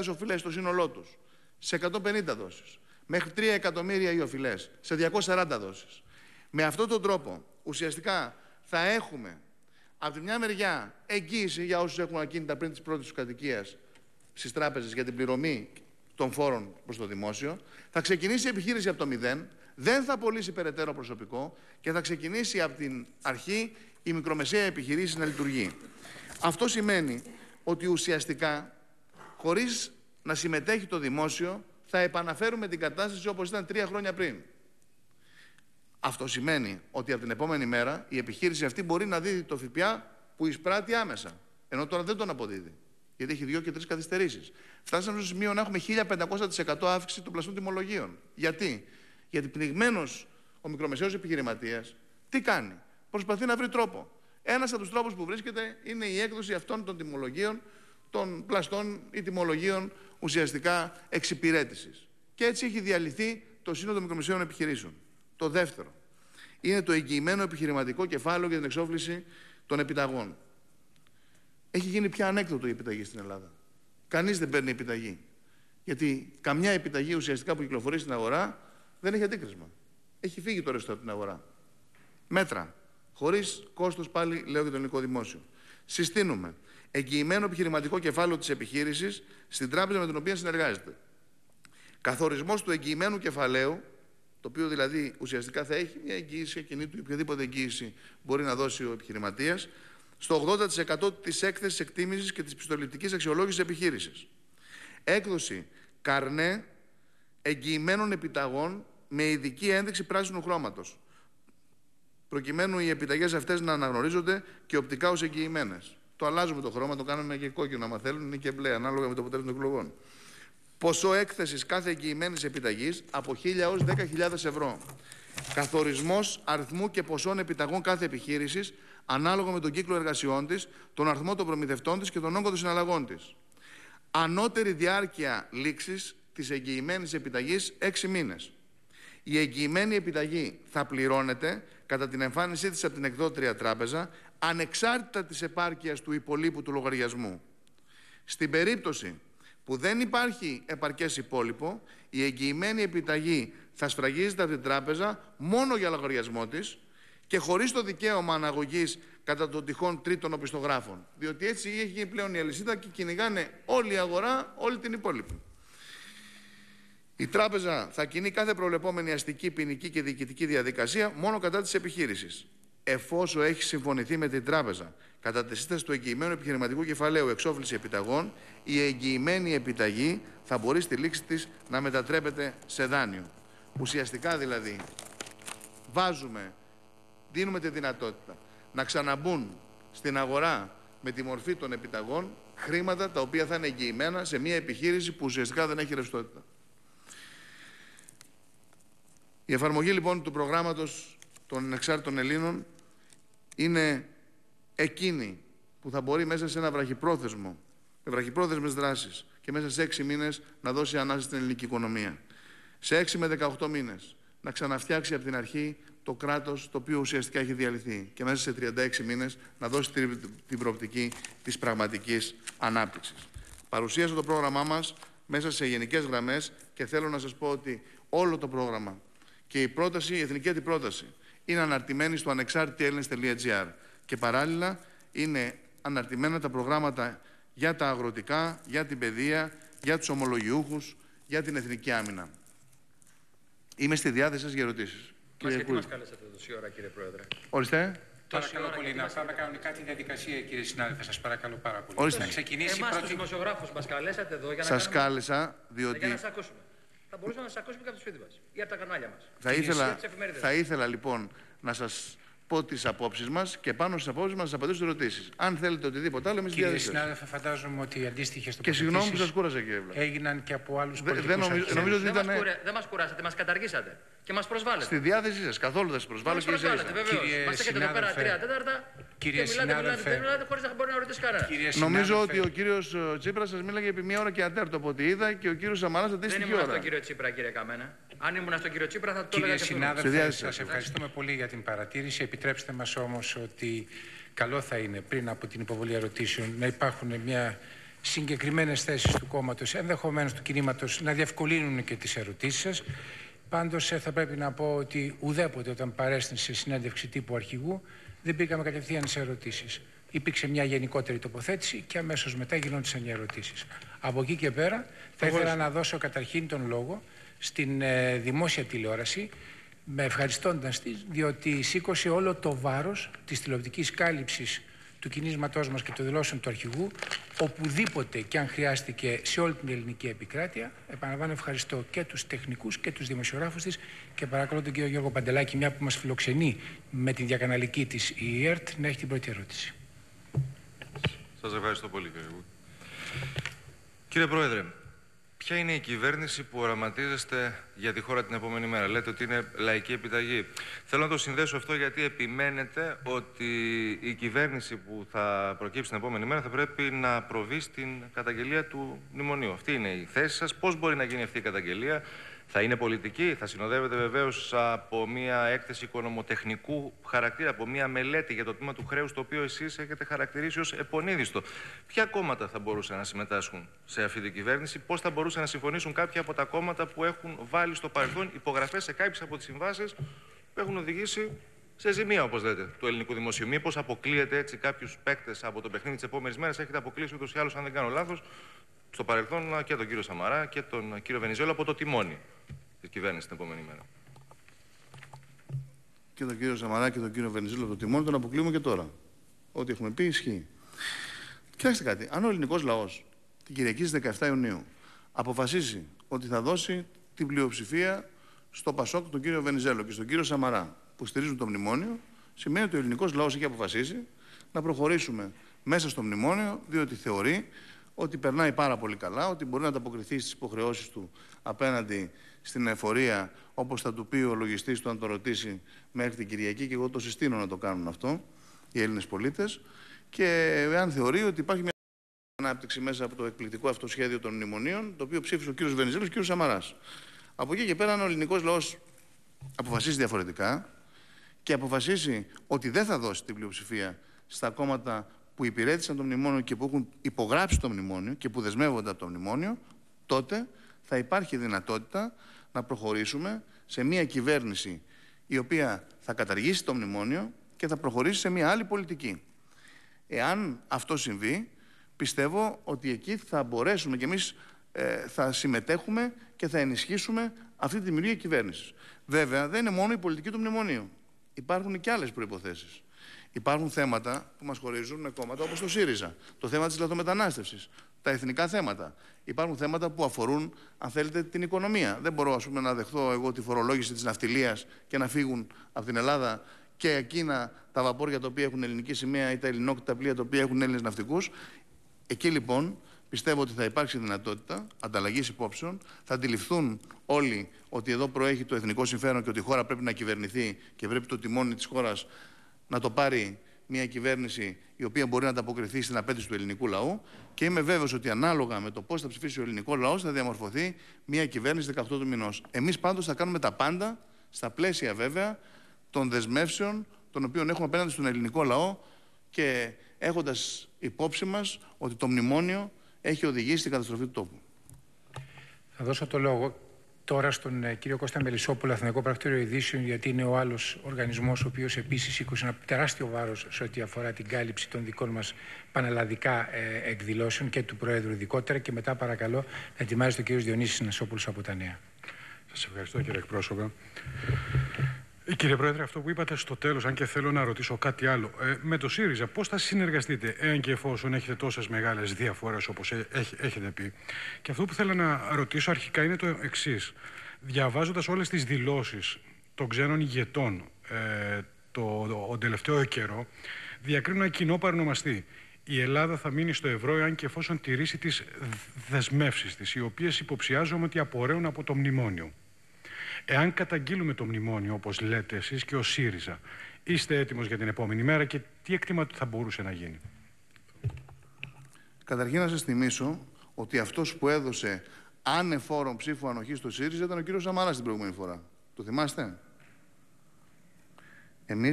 οφειλές στο σύνολό τους σε 150 δόσεις. Μέχρι 3 εκατομμύρια οι οφειλές σε 240 δόσεις. Με αυτόν τον τρόπο ουσιαστικά θα έχουμε από τη μια μεριά εγγύηση για όσους έχουν ακίνητα πριν της πρώτης τους κατοικίας στις τράπεζες για την πληρωμή των φόρων προς το δημόσιο. Θα ξεκινήσει η επιχείρηση από το μηδέν δεν θα πωλήσει περαιτέρω προσωπικό και θα ξεκινήσει από την αρχή η μικρομεσαία επιχειρήση να λειτουργεί. Αυτό σημαίνει ότι ουσιαστικά, χωρίς να συμμετέχει το δημόσιο, θα επαναφέρουμε την κατάσταση όπως ήταν τρία χρόνια πριν. Αυτό σημαίνει ότι από την επόμενη μέρα η επιχείρηση αυτή μπορεί να δίδει το ΦΠΑ που εισπράττει άμεσα. Ενώ τώρα δεν τον αποδίδει. Γιατί έχει δύο και τρεις καθυστερήσεις. Φτάσαμε στο σημείο να έχουμε 1500% αύξηση των πλαστών τιμολογίων. Γιατί? Γιατί πνιγμένο ο μικρομεσαίος επιχειρηματίας τι κάνει. Προσπαθεί να βρει τρόπο. Ένας από τους τρόπους που βρίσκεται είναι η έκδοση αυτών των τιμολογίων, των πλαστών ή τιμολογίων ουσιαστικά εξυπηρέτησης. Και έτσι έχει διαλυθεί το σύνολο των μικρομεσαίων επιχειρήσεων. Το δεύτερο είναι το εγγυημένο επιχειρηματικό κεφάλαιο για την εξόφληση των επιταγών. Έχει γίνει πια ανέκδοτο η επιταγή στην Ελλάδα. Κανείς δεν παίρνει επιταγή. Γιατί καμιά επιταγή ουσιαστικά που κυκλοφορεί στην αγορά δεν έχει αντίκρισμα. Έχει φύγει το ρευστό από την αγορά. Μέτρα. Χωρίς κόστος πάλι, λέω για το ελληνικό δημόσιο. Συστήνουμε εγγυημένο επιχειρηματικό κεφάλαιο της επιχείρησης στην τράπεζα με την οποία συνεργάζεται. Καθορισμός του εγγυημένου κεφαλαίου, το οποίο δηλαδή ουσιαστικά θα έχει μια εγγύηση ακινήτου ή οποιαδήποτε εγγύηση μπορεί να δώσει ο επιχειρηματίας, στο 80% της έκθεσης εκτίμησης και της πιστοληπτικής αξιολόγησης επιχείρησης. Έκδοση καρνέ εγγυημένων επιταγών με ειδική ένδειξη πράσινου χρώματος, προκειμένου οι επιταγές αυτές να αναγνωρίζονται και οπτικά ως εγγυημένες. Το αλλάζουμε το χρώμα, το κάνουμε και κόκκινο, άμα θέλουν, ή και μπλε, ανάλογα με το αποτέλεσμα των εκλογών. Ποσό έκθεσης κάθε εγγυημένης επιταγής από 1.000 έω 10.000 ευρώ. Καθορισμός αριθμού και ποσών επιταγών κάθε επιχείρησης ανάλογα με τον κύκλο εργασιών της, τον αριθμό των προμηθευτών της και τον όγκο των συναλλαγών της. Ανώτερη διάρκεια λήξης της εγγυημένης επιταγής 6 μήνες. Η εγγυημένη επιταγή θα πληρώνεται κατά την εμφάνισή της από την εκδότρια τράπεζα ανεξάρτητα της επάρκειας του υπολείπου του λογαριασμού. Στην περίπτωση που δεν υπάρχει επαρκές υπόλοιπο, η εγγυημένη επιταγή θα σφραγίζεται από την τράπεζα μόνο για λογαριασμό της και χωρίς το δικαίωμα αναγωγής κατά των τυχών τρίτων οπισθογράφων. Διότι έτσι έχει γίνει πλέον η αλυσίδα και κυνηγάνε όλη η αγορά, όλη την υπόλοιπη. Η τράπεζα θα κινεί κάθε προβλεπόμενη αστική, ποινική και διοικητική διαδικασία μόνο κατά της επιχείρησης. Εφόσον έχει συμφωνηθεί με την τράπεζα κατά τη σύσταση του εγγυημένου επιχειρηματικού κεφαλαίου εξόφληση επιταγών, η εγγυημένη επιταγή θα μπορεί στη λήξη της να μετατρέπεται σε δάνειο. Ουσιαστικά δηλαδή βάζουμε, δίνουμε τη δυνατότητα να ξαναμπούν στην αγορά με τη μορφή των επιταγών χρήματα τα οποία θα είναι εγγυημένα σε μια επιχείρηση που ουσιαστικά δεν έχει ρευστότητα. Η εφαρμογή λοιπόν του προγράμματος των ανεξάρτητων Ελλήνων είναι εκείνη που θα μπορεί μέσα σε ένα βραχυπρόθεσμο, με βραχυπρόθεσμες δράσεις και μέσα σε έξι μήνες να δώσει ανάση στην ελληνική οικονομία. Σε έξι με 18 μήνες να ξαναφτιάξει από την αρχή το κράτος το οποίο ουσιαστικά έχει διαλυθεί και μέσα σε 36 μήνες να δώσει την προοπτική της πραγματικής ανάπτυξης. Παρουσίασα το πρόγραμμά μας μέσα σε γενικές γραμμές και θέλω να σας πω ότι όλο το πρόγραμμα και η πρόταση, η εθνική αντιπρόταση, είναι αναρτημένη στο ανεξάρτητοι Και παράλληλα είναι αναρτημένα τα προγράμματα για τα αγροτικά, για την παιδεία, για τους ομολογιούχους, για την εθνική άμυνα. Είμαι στη διάθεση σας για ερωτήσεις. Μας γιατί μας καλέσατε τόση ώρα, κύριε Πρόεδρε. Ορίστε. Παρακαλώ πολύ. Να πάμε κανονικά τη διαδικασία, κύριε συνάδελφε. Σας παρακαλώ πάρα πολύ. Ορίστε. Να ξεκινήσει Εμάς πρώτη... τους δημοσιογράφους μας καλέσατε εδώ για να. σας κάνουμε... κάλεσα διότι. Για να σας ακούσουμε θα μπορούσαμε να σας ακούσουμε και από το σπίτι μας ή από τα κανάλια μας. Θα, ήθελα, θα ήθελα λοιπόν να σας πω τις απόψεις μας και πάνω στις απόψεις μας να απαντήσω στι ερωτήσεις. Αν θέλετε οτιδήποτε άλλο, εμείς διαδικάζουμε. Κύριε συνάδελφε, φαντάζομαι ότι οι αντίστοιχες Και συγγνώμη που σα κούραζα, κύριε Βλάχ. Έγιναν και από άλλους πολιτικούς. Δεν νομίζω, νομίζω ότι ήταν. Δεν μας κουράσατε, μας καταργήσατε και μας προσβάλλετε. Στη διάθεσή σας, καθόλου δεν σας προσβάλλω προσβάλλετε, βεβαίως. Μας έχετε εδώ πέρα τρία τέταρτα. Κύριε συνάδελφε, χωρίς να μπορεί να ρωτήσει κανένας. Νομίζω ότι ο κύριος ε, Τσίπρας σας μίλαγε επί μία ώρα και ατέρτο από ό,τι είδα και ο κύριος Σαμαράς αντίστοιχη ώρα. Δεν ήμουν στον κύριο Τσίπρα, κύριε Καμένα. Αν ήμουν στον κύριο Τσίπρα θα το έλεγα και Κύριε συνάδελφε, σα ευχαριστούμε πολύ για την παρατήρηση. Επιτρέψτε μας όμως ότι καλό θα είναι πριν από την υποβολή ερωτήσεων να υπάρχουν μια συγκεκριμένες θέσεις του κόμματος, ενδεχομένως του κινήματος, να διευκολύνουν και τις ερωτήσεις σας. Πάντως ε, θα πρέπει να πω ότι ουδέποτε όταν παρέστην σε συνέντευξη τύπου αρχηγού δεν πήγαμε κατευθείαν σε ερωτήσεις. Υπήρξε μια γενικότερη τοποθέτηση και αμέσως μετά γινόντουσαν οι ερωτήσεις. Από εκεί και πέρα, θα ήθελα να δώσω καταρχήν τον λόγο στην ε, δημόσια τηλεόραση, με ευχαριστώντας τη, διότι σήκωσε όλο το βάρος της τηλεοπτικής κάλυψης του κινήματός μας και των δηλώσεων του αρχηγού, οπουδήποτε και αν χρειάστηκε σε όλη την ελληνική επικράτεια. Επαναλαμβάνω, ευχαριστώ και τους τεχνικούς και τους δημοσιογράφους της και παρακαλώ τον κύριο Γιώργο Παντελάκη, μια που μας φιλοξενεί με την διακαναλική της η ΕΡΤ, να έχει την πρώτη ερώτηση. Σας ευχαριστώ πολύ, κύριε Κύριε Πρόεδρε, Ποια είναι η κυβέρνηση που οραματίζεστε για τη χώρα την επόμενη μέρα. Λέτε ότι είναι λαϊκή επιταγή. Θέλω να το συνδέσω αυτό γιατί επιμένετε ότι η κυβέρνηση που θα προκύψει την επόμενη μέρα θα πρέπει να προβεί στην καταγγελία του μνημονίου. Αυτή είναι η θέση σας. Πώς μπορεί να γίνει αυτή η καταγγελία θα είναι πολιτική, θα συνοδεύεται βεβαίως από μια έκθεση οικονομοτεχνικού χαρακτήρα, από μια μελέτη για το τμήμα του χρέους, το οποίο εσείς έχετε χαρακτηρίσει ως επονίδιστο. Ποια κόμματα θα μπορούσαν να συμμετάσχουν σε αυτή την κυβέρνηση, πώς θα μπορούσαν να συμφωνήσουν κάποια από τα κόμματα που έχουν βάλει στο παρελθόν υπογραφές σε κάποιες από τις συμβάσεις που έχουν οδηγήσει σε ζημία, όπως λέτε, του ελληνικού δημοσίου. Μήπως αποκλείεται έτσι κάποιους παίκτες από το παιχνίδι τη επόμενη μέρα, έχετε αποκλείσει ούτως ή άλλως, αν δεν κάνω λάθος, στο παρελθόν και τον κύριο Σαμαρά και τον κύριο Βενιζέλο από το τιμόνι της κυβέρνησης την επόμενη μέρα. Και τον κύριο Σαμαρά και τον κύριο Βενιζέλο από το τιμόνι τον αποκλείουμε και τώρα. Ό,τι έχουμε πει ισχύει. Κοιτάξτε κάτι. Αν ο ελληνικός λαός την Κυριακή στις 17 Ιουνίου αποφασίσει ότι θα δώσει την πλειοψηφία στο Πασόκ τον κύριο Βενιζέλο και στον κύριο Σαμαρά που στηρίζουν το μνημόνιο, σημαίνει ότι ο ελληνικός λαός έχει αποφασίσει να προχωρήσουμε μέσα στο μνημόνιο, διότι θεωρεί ότι περνάει πάρα πολύ καλά, ότι μπορεί να ανταποκριθεί στις υποχρεώσεις του απέναντι στην εφορία, όπως θα του πει ο λογιστής του αν το ρωτήσει μέχρι την Κυριακή και εγώ το συστήνω να το κάνουν αυτό οι Έλληνες πολίτες και αν θεωρεί ότι υπάρχει μια ανάπτυξη μέσα από το εκπληκτικό αυτό σχέδιο των μνημονίων, το οποίο ψήφισε ο κ. Βενιζέλος και ο κ. Σαμαράς. Από εκεί και πέρα, αν ο ελληνικός λαός αποφασίσει διαφορετικά και αποφασίσει ότι δεν θα δώσει την πλειοψηφία στα κόμματα που υπηρέτησαν το μνημόνιο και που έχουν υπογράψει το μνημόνιο και που δεσμεύονται από το μνημόνιο, τότε θα υπάρχει δυνατότητα να προχωρήσουμε σε μια κυβέρνηση η οποία θα καταργήσει το μνημόνιο και θα προχωρήσει σε μια άλλη πολιτική. Εάν αυτό συμβεί, πιστεύω ότι εκεί θα μπορέσουμε και εμείς ε, θα συμμετέχουμε και θα ενισχύσουμε αυτή τη δημιουργία κυβέρνησης. Βέβαια, δεν είναι μόνο η πολιτική του μνημονίου. Υπάρχουν και άλλες προϋποθέσεις. Υπάρχουν θέματα που μας χωρίζουν με κόμματα όπως το ΣΥΡΙΖΑ. Το θέμα της λαθρομετανάστευση. Τα εθνικά θέματα. Υπάρχουν θέματα που αφορούν, αν θέλετε, την οικονομία. Δεν μπορώ, ας πούμε, να δεχθώ εγώ τη φορολόγηση της ναυτιλίας και να φύγουν από την Ελλάδα και εκείνα τα βαπόρια τα οποία έχουν ελληνική σημαία ή τα ελληνόκτητα πλοία τα οποία έχουν Έλληνες ναυτικούς. Εκεί λοιπόν πιστεύω ότι θα υπάρξει δυνατότητα ανταλλαγής υπόψεων. Θα αντιληφθούν όλοι ότι εδώ προέχει το εθνικό συμφέρον και ότι η χώρα πρέπει να κυβερνηθεί και πρέπει το τιμόνι της χώρας να το πάρει μια κυβέρνηση η οποία μπορεί να ανταποκριθεί στην απέτηση του ελληνικού λαού και είμαι βέβαιος ότι ανάλογα με το πώς θα ψηφίσει ο ελληνικός λαός θα διαμορφωθεί μια κυβέρνηση 18 του μηνός. Εμείς πάντως θα κάνουμε τα πάντα στα πλαίσια βέβαια των δεσμεύσεων των οποίων έχουμε απέναντι στον ελληνικό λαό και έχοντας υπόψη μας ότι το μνημόνιο έχει οδηγήσει στην καταστροφή του τόπου. Θα δώσω το λόγο τώρα στον ε, κύριο Κώστα Μελισσόπουλο, Αθηνικό Πρακτήριο Ειδήσεων, γιατί είναι ο άλλος οργανισμός ο οποίος επίσης σήκωσε ένα τεράστιο βάρος σε ό,τι αφορά την κάλυψη των δικών μας πανελλαδικά ε, εκδηλώσεων και του Προέδρου ειδικότερα. Και μετά παρακαλώ να ετοιμάζεται ο κύριος Διονύσης Νασόπουλος από τα Νέα. Σας ευχαριστώ κύριε εκπρόσωπε. Ε, κύριε Πρόεδρε, αυτό που είπατε στο τέλος, αν και θέλω να ρωτήσω κάτι άλλο. Ε, με το ΣΥΡΙΖΑ, πώς θα συνεργαστείτε, εάν και εφόσον έχετε τόσες μεγάλες διαφορές όπως ε, έχετε πει. Και αυτό που θέλω να ρωτήσω αρχικά είναι το εξής. Διαβάζοντας όλες τις δηλώσεις των ξένων ηγετών ε, το, το, τελευταίο καιρό, διακρίνω ένα κοινό παρονομαστή. Η Ελλάδα θα μείνει στο ευρώ εάν και εφόσον τηρήσει τις δεσμεύσεις της, οι οποίες υποψιάζομαι ότι απορρέουν από το μνημόνιο. Εάν καταγγείλουμε το μνημόνιο, όπως λέτε εσείς και ο ΣΥΡΙΖΑ, είστε έτοιμος για την επόμενη μέρα και τι εκτίμα θα μπορούσε να γίνει. Καταρχήν να σας θυμίσω ότι αυτός που έδωσε άνεφόρον ψήφο ανοχής στο ΣΥΡΙΖΑ ήταν ο κύριος Σαμάρα την προηγούμενη φορά. Το θυμάστε. Εμείς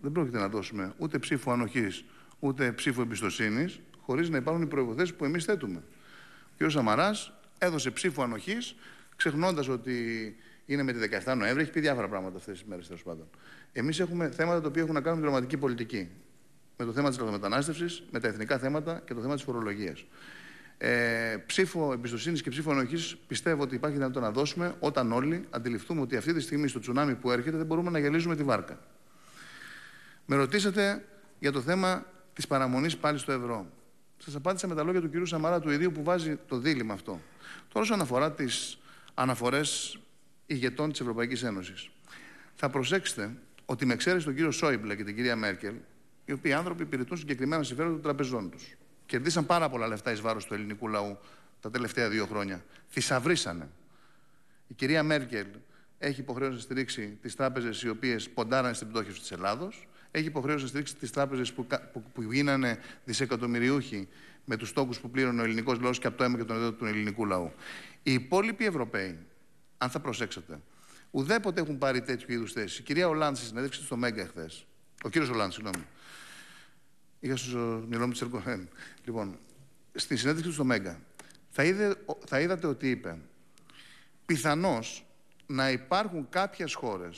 δεν πρόκειται να δώσουμε ούτε ψήφο ανοχής ούτε ψήφο εμπιστοσύνης χωρίς να υπάρχουν οι προποθέσει που εμείς θέτουμε. Ο κ. Σαμαράς έδωσε ψήφο ανοχής ξεχνώντας ότι είναι με τη 17 Νοέμβρη, έχει πει διάφορα πράγματα αυτές τις μέρες τέλος πάντων. Εμείς έχουμε θέματα τα οποία έχουν να κάνουν με την δραματική πολιτική. Με το θέμα της λαθομετανάστευση, με τα εθνικά θέματα και το θέμα της φορολογίας. Ε, ψήφο εμπιστοσύνης και ψήφο ενοχής πιστεύω ότι υπάρχει δυνατότητα να δώσουμε όταν όλοι αντιληφθούμε ότι αυτή τη στιγμή στο τσουνάμι που έρχεται δεν μπορούμε να γελίζουμε τη βάρκα. Με ρωτήσατε για το θέμα της παραμονής πάλι στο ευρώ. Σας απάντησα με τα λόγια του κυρίου Σαμαρά του Ιδίου που βάζει το δίλημα αυτό. Τώρα, όσον αφορά τις αναφορές ηγετών της Ευρωπαϊκής Ένωσης. Θα προσέξετε ότι με εξαίρεση τον κύριο Σόιμπλε και την κυρία Μέρκελ, οι οποίοι άνθρωποι υπηρετούν συγκεκριμένα συμφέροντα των τραπεζών τους. Κερδίσαν πάρα πολλά λεφτά εις βάρος του ελληνικού λαού τα τελευταία δύο χρόνια. Θησαυρίσανε. Η κυρία Μέρκελ έχει υποχρέωση να στηρίξει τις τράπεζες οι οποίες ποντάρανε στην πτώχευση της Ελλάδος. Έχει υποχρέωση να στηρίξει τις τράπεζες που, που, που γίνανε δισεκατομμυριούχοι με τους τόκου που πλήρωνε ο ελληνικός λαός και από το αίμα και τον εδάφιο του ελληνικού λαού. Οι υπόλοιποι Ευρωπαίοι αν θα προσέξετε. Ουδέποτε έχουν πάρει τέτοιου είδους θέσει. Η κυρία Ολάντ στη συνέντευξη του στο Μέγκα χθε. Ο κύριος Ολάντ, συγγνώμη. Είχα στο μυαλό μου Λοιπόν, στη συνέντευξη του στο Μέγκα, θα, θα είδατε ότι είπε πιθανώς να υπάρχουν κάποιες χώρες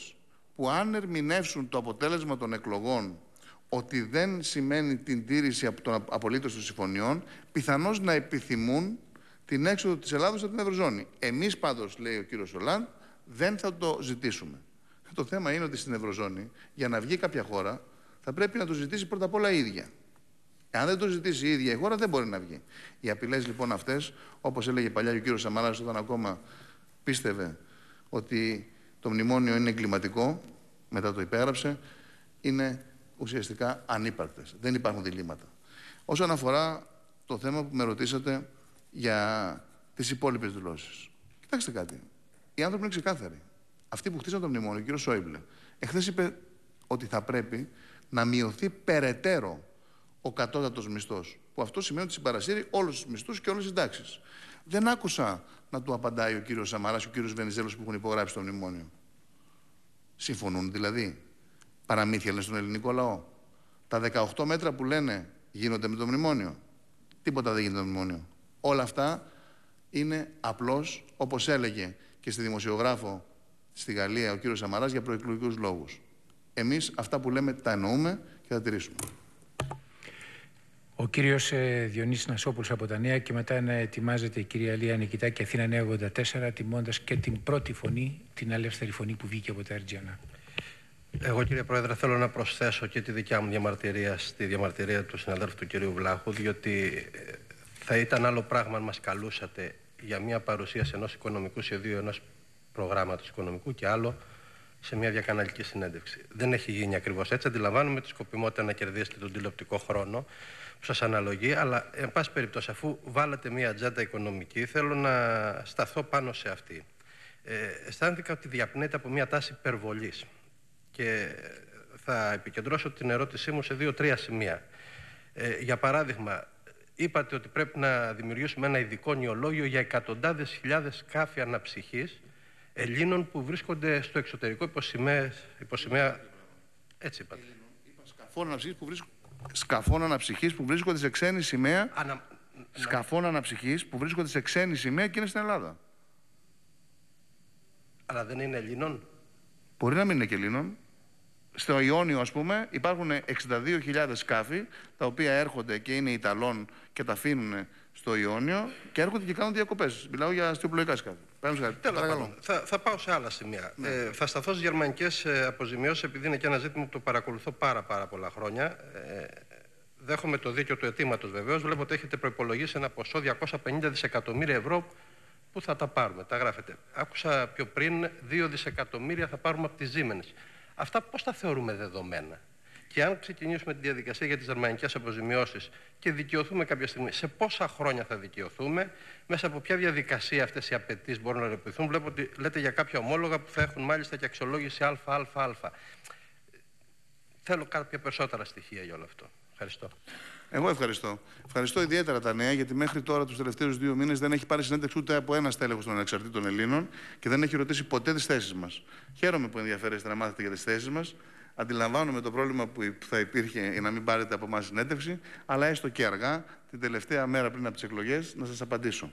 που αν ερμηνεύσουν το αποτέλεσμα των εκλογών ότι δεν σημαίνει την τήρηση από τον απολύτως των συμφωνιών, πιθανώς να επιθυμούν την έξοδο της Ελλάδος από την Ευρωζώνη. Εμείς πάντως, λέει ο κύριος Ολάν, δεν θα το ζητήσουμε. Το θέμα είναι ότι στην Ευρωζώνη, για να βγει κάποια χώρα, θα πρέπει να το ζητήσει πρώτα απ' όλα η ίδια. Αν δεν το ζητήσει η ίδια η χώρα, δεν μπορεί να βγει. Οι απειλές λοιπόν αυτές, όπως έλεγε παλιά ο κύριος Σαμαράς, όταν ακόμα πίστευε ότι το μνημόνιο είναι εγκληματικό, μετά το υπέγραψε, είναι ουσιαστικά ανύπαρκτες. Δεν υπάρχουν διλήμματα. Όσον αφορά το θέμα που με ρωτήσατε για τις υπόλοιπες δηλώσεις. Κοιτάξτε κάτι. Οι άνθρωποι είναι ξεκάθαροι. Αυτοί που χτίζαν το μνημόνιο, ο κύριο Σόιμπλε, εχθές είπε ότι θα πρέπει να μειωθεί περαιτέρω ο κατώτατος μισθός. Που αυτό σημαίνει ότι συμπαρασύρει όλους τους μισθούς και όλες τις τάξει. Δεν άκουσα να του απαντάει ο κύριος Σαμαράς και ο κύριος Βενιζέλος που έχουν υπογράψει το μνημόνιο. Συμφωνούν δηλαδή. Παραμύθια λένε στον ελληνικό λαό. Τα 18 μέτρα που λένε γίνονται με το μνημόνιο. Τίποτα δεν γίνεται με το μνημόνιο. Όλα αυτά είναι απλώς, όπως έλεγε και στη δημοσιογράφο στη Γαλλία ο κύριος Σαμαράς, για προεκλογικούς λόγους. Εμείς αυτά που λέμε τα εννοούμε και θα τηρήσουμε. Ο κύριος ε, Διονύσης από τα Νέα και μετά να ετοιμάζεται η κυρία Λία και Αθήνα 984 τιμώντας και την πρώτη φωνή, την αλεύθερη φωνή που βγήκε από τα Αργιανά. Εγώ κύριε Πρόεδρε θέλω να προσθέσω και τη δικιά μου διαμαρτυρία στη διαμαρτυρία του συναδέλφου του κυρίου Βλάχου διότι ε, θα ήταν άλλο πράγμα αν μας καλούσατε για μια παρουσίαση ενός οικονομικού σχεδίου, ενός προγράμματος οικονομικού και άλλο σε μια διακαναλική συνέντευξη. Δεν έχει γίνει ακριβώς έτσι. Αντιλαμβάνομαι τη σκοπιμότητα να κερδίσετε τον τηλεοπτικό χρόνο που σας αναλογεί, αλλά εν πάση περιπτώσει, αφού βάλατε μια ατζέντα οικονομική, θέλω να σταθώ πάνω σε αυτή. Ε, αισθάνθηκα ότι διαπνέεται από μια τάση υπερβολής. Και θα επικεντρώσω την ερώτησή μου σε δύο-τρία σημεία. Ε, για παράδειγμα, είπατε ότι πρέπει να δημιουργήσουμε ένα ειδικό νεολόγιο για εκατοντάδες χιλιάδες σκάφη αναψυχής Ελλήνων που βρίσκονται στο εξωτερικό υπό σημαία... έτσι είπατε. Σκαφών αναψυχής που βρίσκονται σε ξένη σημαία Ανα... Σκαφών αναψυχής που βρίσκονται σε ξένη σημαία και είναι στην Ελλάδα. Αλλά δεν είναι Ελλήνων. Μπορεί να μην είναι και Ελλήνων στο Ιόνιο, ας πούμε, υπάρχουν 62.000 σκάφη, τα οποία έρχονται και είναι Ιταλών και τα αφήνουν στο Ιόνιο και έρχονται και κάνουν διακοπές. Μιλάω για αστυνομικά σκάφη. Τέλο θα, θα πάω σε άλλα σημεία. Ναι. Ε, θα σταθώ στις γερμανικές ε, αποζημιώσεις, επειδή είναι και ένα ζήτημα που το παρακολουθώ πάρα, πάρα πολλά χρόνια. Ε, δέχομαι το δίκιο του αιτήματος βεβαίως. Βλέπω ότι έχετε προπολογίσει ένα ποσό 250 δισεκατομμύρια ευρώ. Πού θα τα πάρουμε, τα γράφετε. Άκουσα πιο πριν 2 δισεκατομμύρια θα πάρουμε από τις Ζήμενε. Αυτά πώς τα θεωρούμε δεδομένα. Και αν ξεκινήσουμε τη διαδικασία για τις αρμανικές αποζημιώσεις και δικαιωθούμε κάποια στιγμή, σε πόσα χρόνια θα δικαιωθούμε, μέσα από ποια διαδικασία αυτές οι απαιτήσεις μπορούν να ρεποιηθούν. Βλέπω ότι λέτε για κάποια ομόλογα που θα έχουν μάλιστα και αξιολόγηση α. Θέλω κάποια περισσότερα στοιχεία για όλο αυτό. Ευχαριστώ. Εγώ ευχαριστώ. Ευχαριστώ ιδιαίτερα τα νέα, γιατί μέχρι τώρα τους τελευταίους δύο μήνες δεν έχει πάρει συνέντευξη ούτε από ένα τέλεχο των ανεξαρτήτων Ελλήνων και δεν έχει ρωτήσει ποτέ τις θέσεις μας. Χαίρομαι που ενδιαφέρεστε να μάθετε για τις θέσεις μας. Αντιλαμβάνομαι το πρόβλημα που θα υπήρχε ή να μην πάρετε από εμάς συνέντευξη, αλλά έστω και αργά, την τελευταία μέρα πριν από τις εκλογές, να σας απαντήσω.